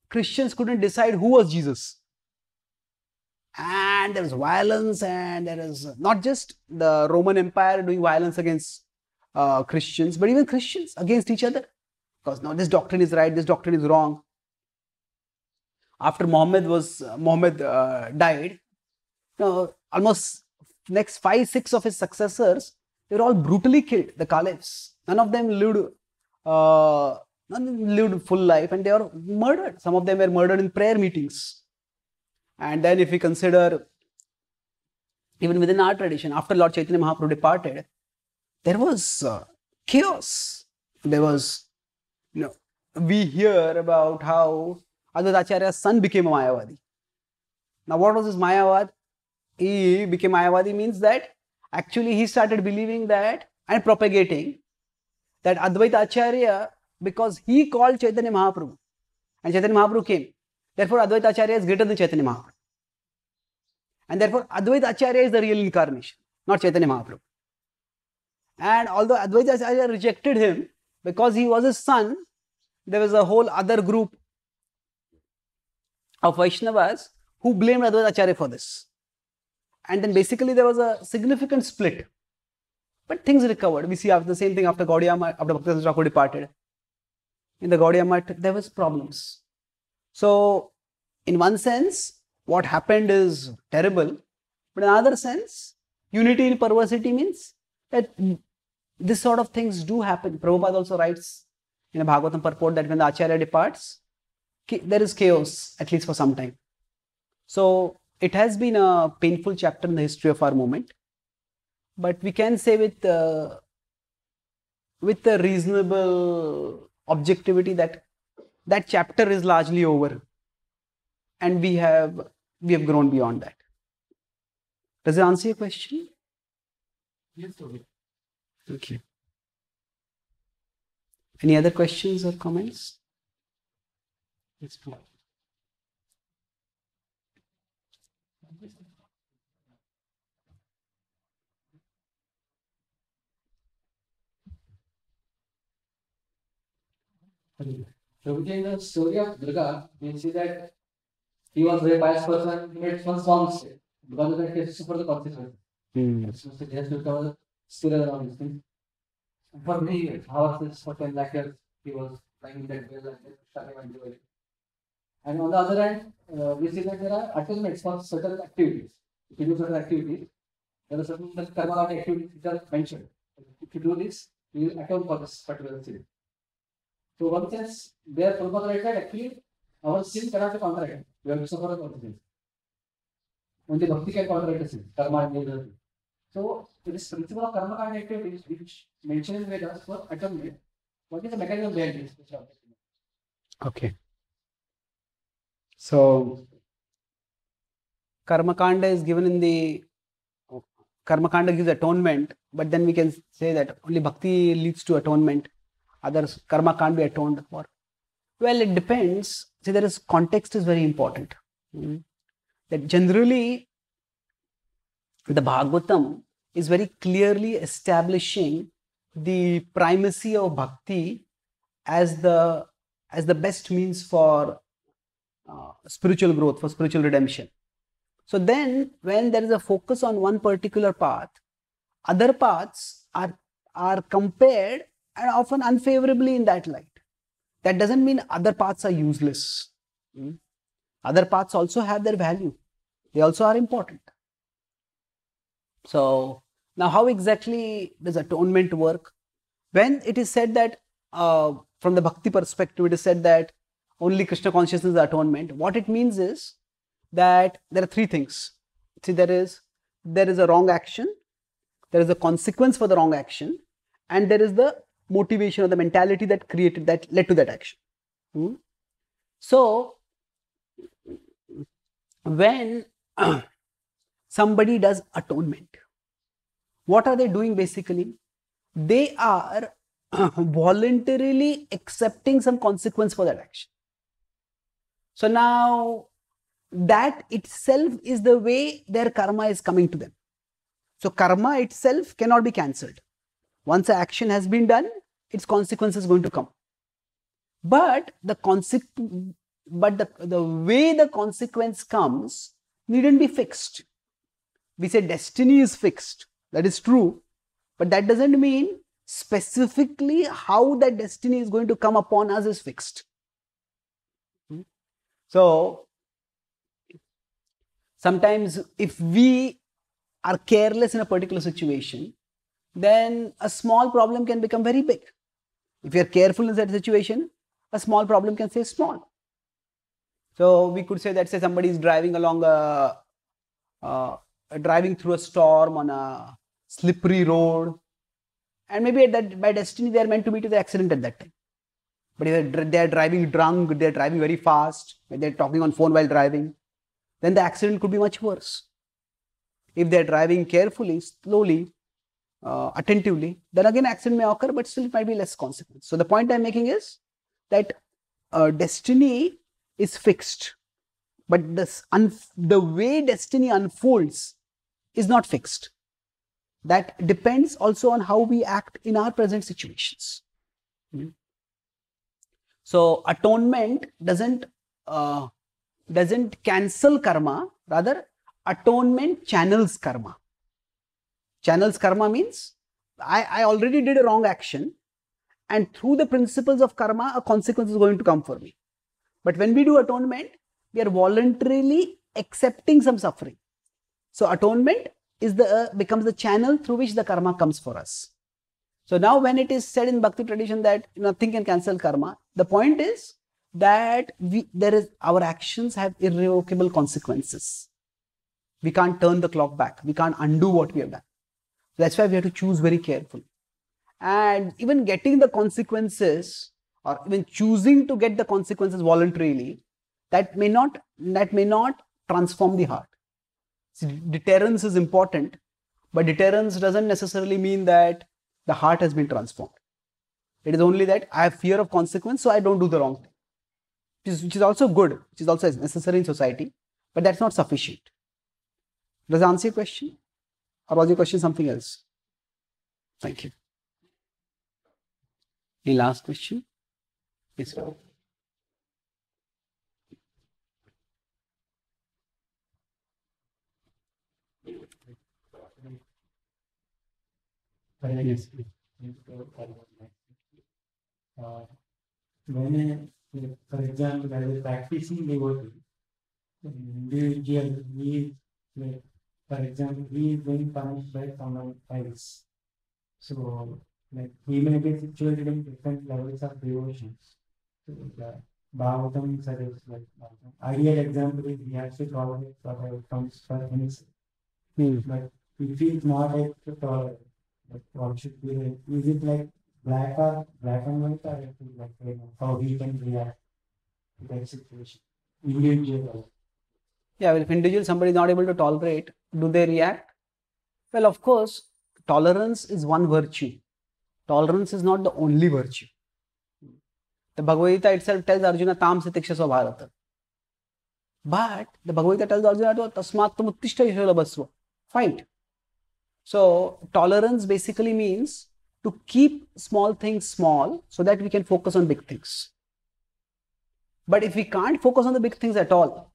Christians couldn't decide who was Jesus and there is violence and there is not just the roman empire doing violence against uh, christians but even christians against each other because now this doctrine is right this doctrine is wrong after muhammad was uh, muhammad uh, died you know, almost next five six of his successors they were all brutally killed the caliphs none of them lived uh, none lived full life and they were murdered some of them were murdered in prayer meetings and then if we consider even within our tradition, after Lord Chaitanya Mahaprabhu departed, there was uh, chaos. There was, you know, we hear about how Advaita Acharya's son became a Mayavadi. Now, what was this Mayavad? He became Mayavadi means that actually he started believing that and propagating that Advaita Acharya, because he called Chaitanya Mahaprabhu, and Chaitanya Mahaprabhu came. Therefore, Advaita Acharya is greater than Chaitanya Mahaprabhu. And therefore, Advaita Acharya is the real incarnation, not Chaitanya Mahaprabhu. And although Advaita Acharya rejected him because he was his son, there was a whole other group of Vaishnavas who blamed Advaita Acharya for this. And then basically there was a significant split. But things recovered. We see after the same thing after Gaudiyama, after Bhakti Thakur departed. In the Gaudiyama, there was problems. So, in one sense, what happened is terrible, but in another sense, unity in perversity means that this sort of things do happen. Prabhupada also writes in a Bhagavatam purport that when the Acharya departs, there is chaos, at least for some time. So, it has been a painful chapter in the history of our movement, but we can say with uh, with a reasonable objectivity that that chapter is largely over and we have we have grown beyond that does it answer your question yes sir. you. any other questions or comments yes, Thank you. So Repeating the story of Durga, we see that he was a very pious person. He made some songs. mistake because of that, he is to the consequences. Mm. So he has to become a student and all these things. For me, how was this for 10 years? He was lying that way, like shutting and doing And on the other hand, uh, we see that there are atonements for certain activities. If you do certain activities, there are certain karma activities which are mentioned. If you do this, you will account for this particular thing. So one sense, they are perpetrated actually our sin cannot be counteracted. We have to suffer for the sins. Only bhakti can counteract the sin, karma and the other So this principle of karma and is which mentioned in Vedas for atonement. What is the mechanism behind this? Okay. So Karmakanda is given in the Karmakanda gives atonement, but then we can say that only bhakti leads to atonement other karma can't be atoned for? Well, it depends. See, there is context is very important. Mm-hmm. That generally, the Bhagavatam is very clearly establishing the primacy of bhakti as the as the best means for uh, spiritual growth, for spiritual redemption. So then, when there is a focus on one particular path, other paths are are compared and often unfavorably in that light. That doesn't mean other paths are useless. Hmm? Other paths also have their value, they also are important. So, now how exactly does atonement work? When it is said that uh, from the bhakti perspective, it is said that only Krishna consciousness is atonement. What it means is that there are three things. See, there is there is a wrong action, there is a consequence for the wrong action, and there is the motivation or the mentality that created that led to that action. Hmm? So, when somebody does atonement, what are they doing basically? They are voluntarily accepting some consequence for that action. So now that itself is the way their karma is coming to them. So karma itself cannot be cancelled. Once action has been done, its consequence is going to come. But the consequence, but the, the way the consequence comes needn't be fixed. We say destiny is fixed. That is true. But that doesn't mean specifically how that destiny is going to come upon us is fixed. Hmm? So, sometimes if we are careless in a particular situation, then a small problem can become very big. If you are careful in that situation, a small problem can say small. So we could say that say somebody is driving along a, uh, driving through a storm on a slippery road, and maybe at that by destiny they are meant to be to the accident at that time. But if they are driving drunk, they are driving very fast, they are talking on phone while driving, then the accident could be much worse. If they are driving carefully, slowly, uh, attentively, then again accident may occur, but still it might be less consequence. So the point I'm making is that uh, destiny is fixed, but this the way destiny unfolds is not fixed. That depends also on how we act in our present situations. Mm -hmm. So atonement doesn't uh, doesn't cancel karma, rather atonement channels karma. Channel's karma means I, I already did a wrong action, and through the principles of karma, a consequence is going to come for me. But when we do atonement, we are voluntarily accepting some suffering. So atonement is the uh, becomes the channel through which the karma comes for us. So now, when it is said in bhakti tradition that nothing can cancel karma, the point is that we there is our actions have irrevocable consequences. We can't turn the clock back. We can't undo what we have done. So that's why we have to choose very carefully. And even getting the consequences or even choosing to get the consequences voluntarily, that may not, that may not transform the heart. See, deterrence is important, but deterrence doesn't necessarily mean that the heart has been transformed. It is only that I have fear of consequence, so I don't do the wrong thing, which is, which is also good, which is also necessary in society, but that's not sufficient. Does that answer your question? Or was your question something else? Thank you. Any last question? Yes, sir. Yes. Uh, when, I, was practicing for example, he is being punished by someone else. So, like, he may be situated in different levels of devotion. So, the Bhagavatam suggests, like, ideal example is he has to tolerate what comes for himself. Hmm. But if he is not able to tolerate, like, what should be, like, is it like black or black and white, or it is like, you know, how he can react to that situation? Individual. Yeah, well, if individual somebody is not able to tolerate, do they react? Well, of course, tolerance is one virtue. Tolerance is not the only virtue. The Bhagavad Gita itself tells Arjuna, Tam Sitikshasva Bharata. But the Bhagavad Gita tells Arjuna, Tasmatam Uttishta Yasholabasva. Fight. So, tolerance basically means to keep small things small so that we can focus on big things. But if we can't focus on the big things at all,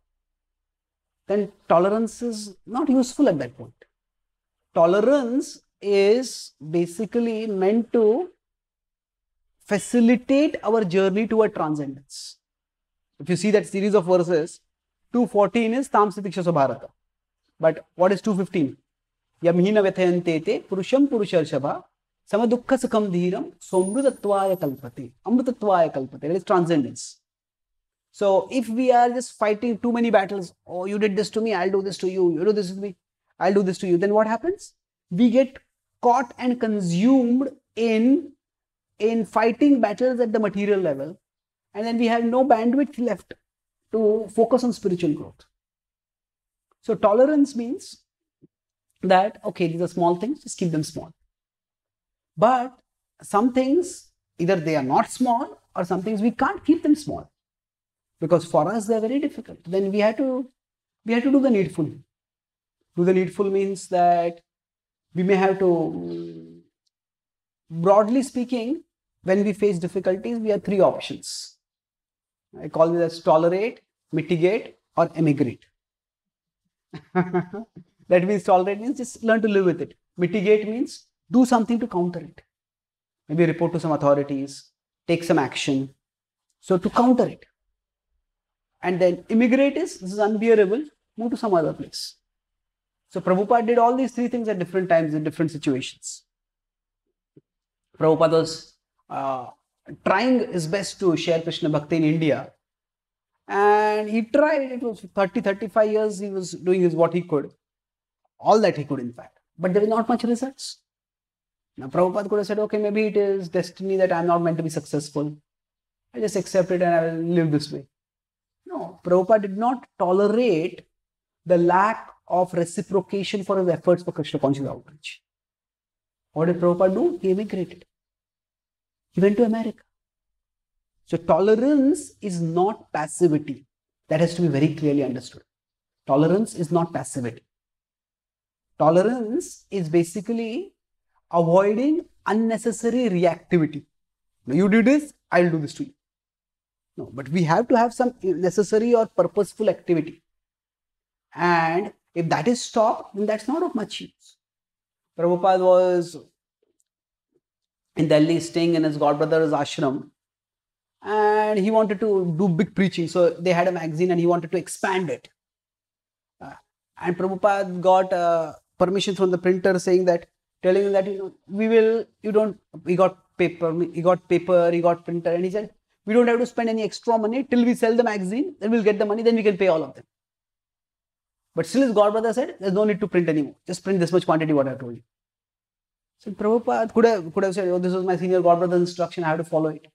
then tolerance is not useful at that point. Tolerance is basically meant to facilitate our journey toward transcendence. If you see that series of verses, 214 is Tamsitiksha Subharata. But what is 215? Yamhina Vethayantete Purusham shabha Samadukha Sukham Dhiram Somrudatvaya kalpati Amrudatvaya kalpati. That is transcendence. So if we are just fighting too many battles, oh, you did this to me, I'll do this to you, you do this to me, I'll do this to you, then what happens? We get caught and consumed in in fighting battles at the material level and then we have no bandwidth left to focus on spiritual growth so tolerance means that okay these are small things just keep them small but some things either they are not small or some things we can't keep them small because for us they are very difficult then we have to we have to do the needful do the needful means that we may have to mm, broadly speaking when we face difficulties we have three options i call this as tolerate mitigate or emigrate that means tolerate means just learn to live with it mitigate means do something to counter it maybe report to some authorities take some action so to counter it and then immigrate is this is unbearable, move to some other place. So Prabhupada did all these three things at different times in different situations. Prabhupada was uh, trying his best to share Krishna Bhakti in India. And he tried, it was 30, 35 years he was doing his what he could. All that he could, in fact. But there was not much results. Now Prabhupada could have said, okay, maybe it is destiny that I'm not meant to be successful. I just accept it and I will live this way. No, Prabhupada did not tolerate the lack of reciprocation for his efforts for Krishna conscious outreach. What did Prabhupada do? He emigrated. He went to America. So tolerance is not passivity. That has to be very clearly understood. Tolerance is not passivity. Tolerance is basically avoiding unnecessary reactivity. Now you do this, I'll do this to you. No, but we have to have some necessary or purposeful activity. And if that is stopped, then that's not of much use. Prabhupada was in Delhi staying in his godbrother's ashram and he wanted to do big preaching. So they had a magazine and he wanted to expand it. Uh, and Prabhupada got uh, permission from the printer saying that, telling him that, you know, we will, you don't, he got paper, he got paper, he got printer and he said, we don't have to spend any extra money till we sell the magazine, then we'll get the money, then we can pay all of them. But still, as Godbrother said, there's no need to print anymore. Just print this much quantity what I told you. So Prabhupada could have, could have said, oh, this was my senior Godbrother's instruction, I have to follow it.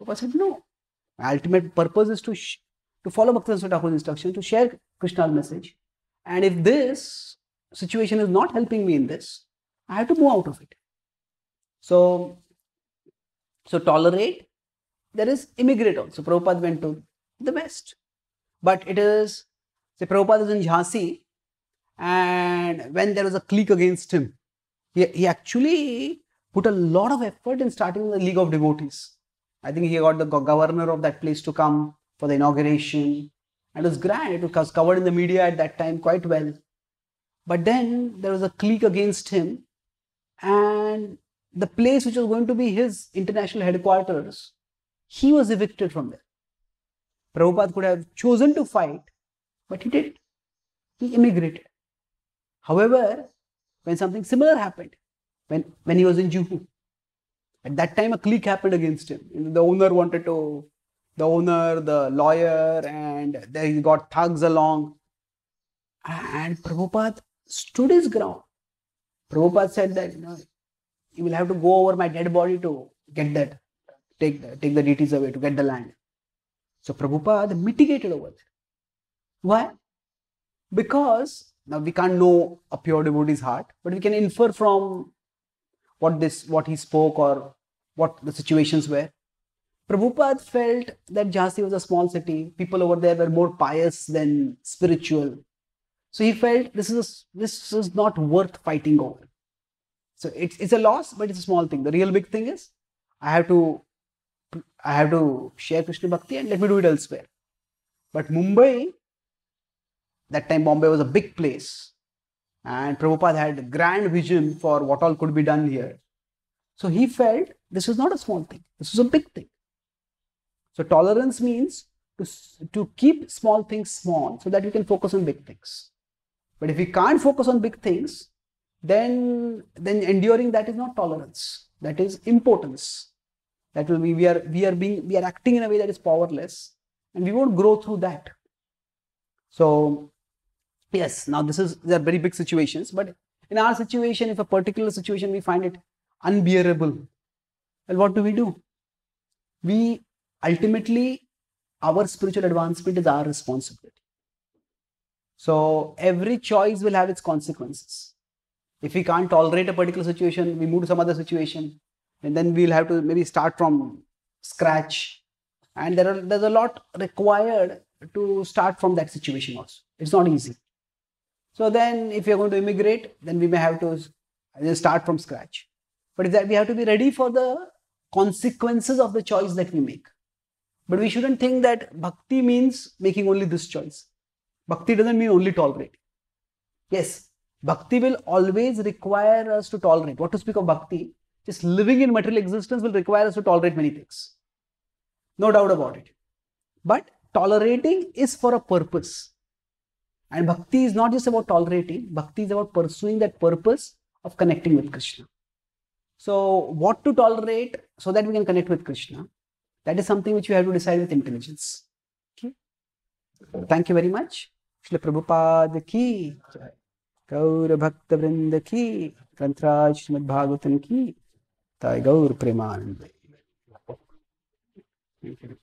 Prabhupada said, no. My ultimate purpose is to, to follow Bhaktivedanta Thakur's instruction, to share Krishna's message. And if this situation is not helping me in this, I have to move out of it. So, so tolerate there is immigrate also. Prabhupada went to the West. But it is, say, Prabhupada is in Jhansi, and when there was a clique against him, he, he actually put a lot of effort in starting the League of Devotees. I think he got the governor of that place to come for the inauguration. And it was grand, it was covered in the media at that time quite well. But then there was a clique against him, and the place which was going to be his international headquarters he was evicted from there. Prabhupada could have chosen to fight, but he didn't. He immigrated. However, when something similar happened, when, when he was in Juhu, at that time a clique happened against him. You know, the owner wanted to, the owner, the lawyer, and then he got thugs along. And Prabhupada stood his ground. Prabhupada said that, you know, you will have to go over my dead body to get that take the, take the deities away to get the land. So Prabhupada mitigated over there. Why? Because now we can't know a pure devotee's heart, but we can infer from what this what he spoke or what the situations were. Prabhupada felt that Jhansi was a small city. People over there were more pious than spiritual. So he felt this is this is not worth fighting over. So it's it's a loss, but it's a small thing. The real big thing is I have to I have to share Krishna Bhakti and let me do it elsewhere. But Mumbai, that time Bombay was a big place. And Prabhupada had a grand vision for what all could be done here. So he felt this is not a small thing, this is a big thing. So tolerance means to, to keep small things small so that you can focus on big things. But if we can't focus on big things, then, then enduring that is not tolerance, that is importance that will be we are we are being we are acting in a way that is powerless and we won't grow through that so yes now this is there are very big situations but in our situation if a particular situation we find it unbearable well what do we do we ultimately our spiritual advancement is our responsibility so every choice will have its consequences if we can't tolerate a particular situation we move to some other situation and then we'll have to maybe start from scratch and there are there's a lot required to start from that situation also it's not easy so then if you're going to immigrate then we may have to start from scratch but is that we have to be ready for the consequences of the choice that we make but we shouldn't think that bhakti means making only this choice bhakti doesn't mean only tolerate yes bhakti will always require us to tolerate what to speak of bhakti just living in material existence will require us to tolerate many things. No doubt about it. But tolerating is for a purpose. And bhakti is not just about tolerating, bhakti is about pursuing that purpose of connecting with Krishna. So, what to tolerate so that we can connect with Krishna? That is something which you have to decide with intelligence. Okay. Thank you very much. Shri Prabhupada ki, Gaur Bhakta Vrinda ki, Grantraj Bhagavatam ki. ताय गौर प्रेमानंद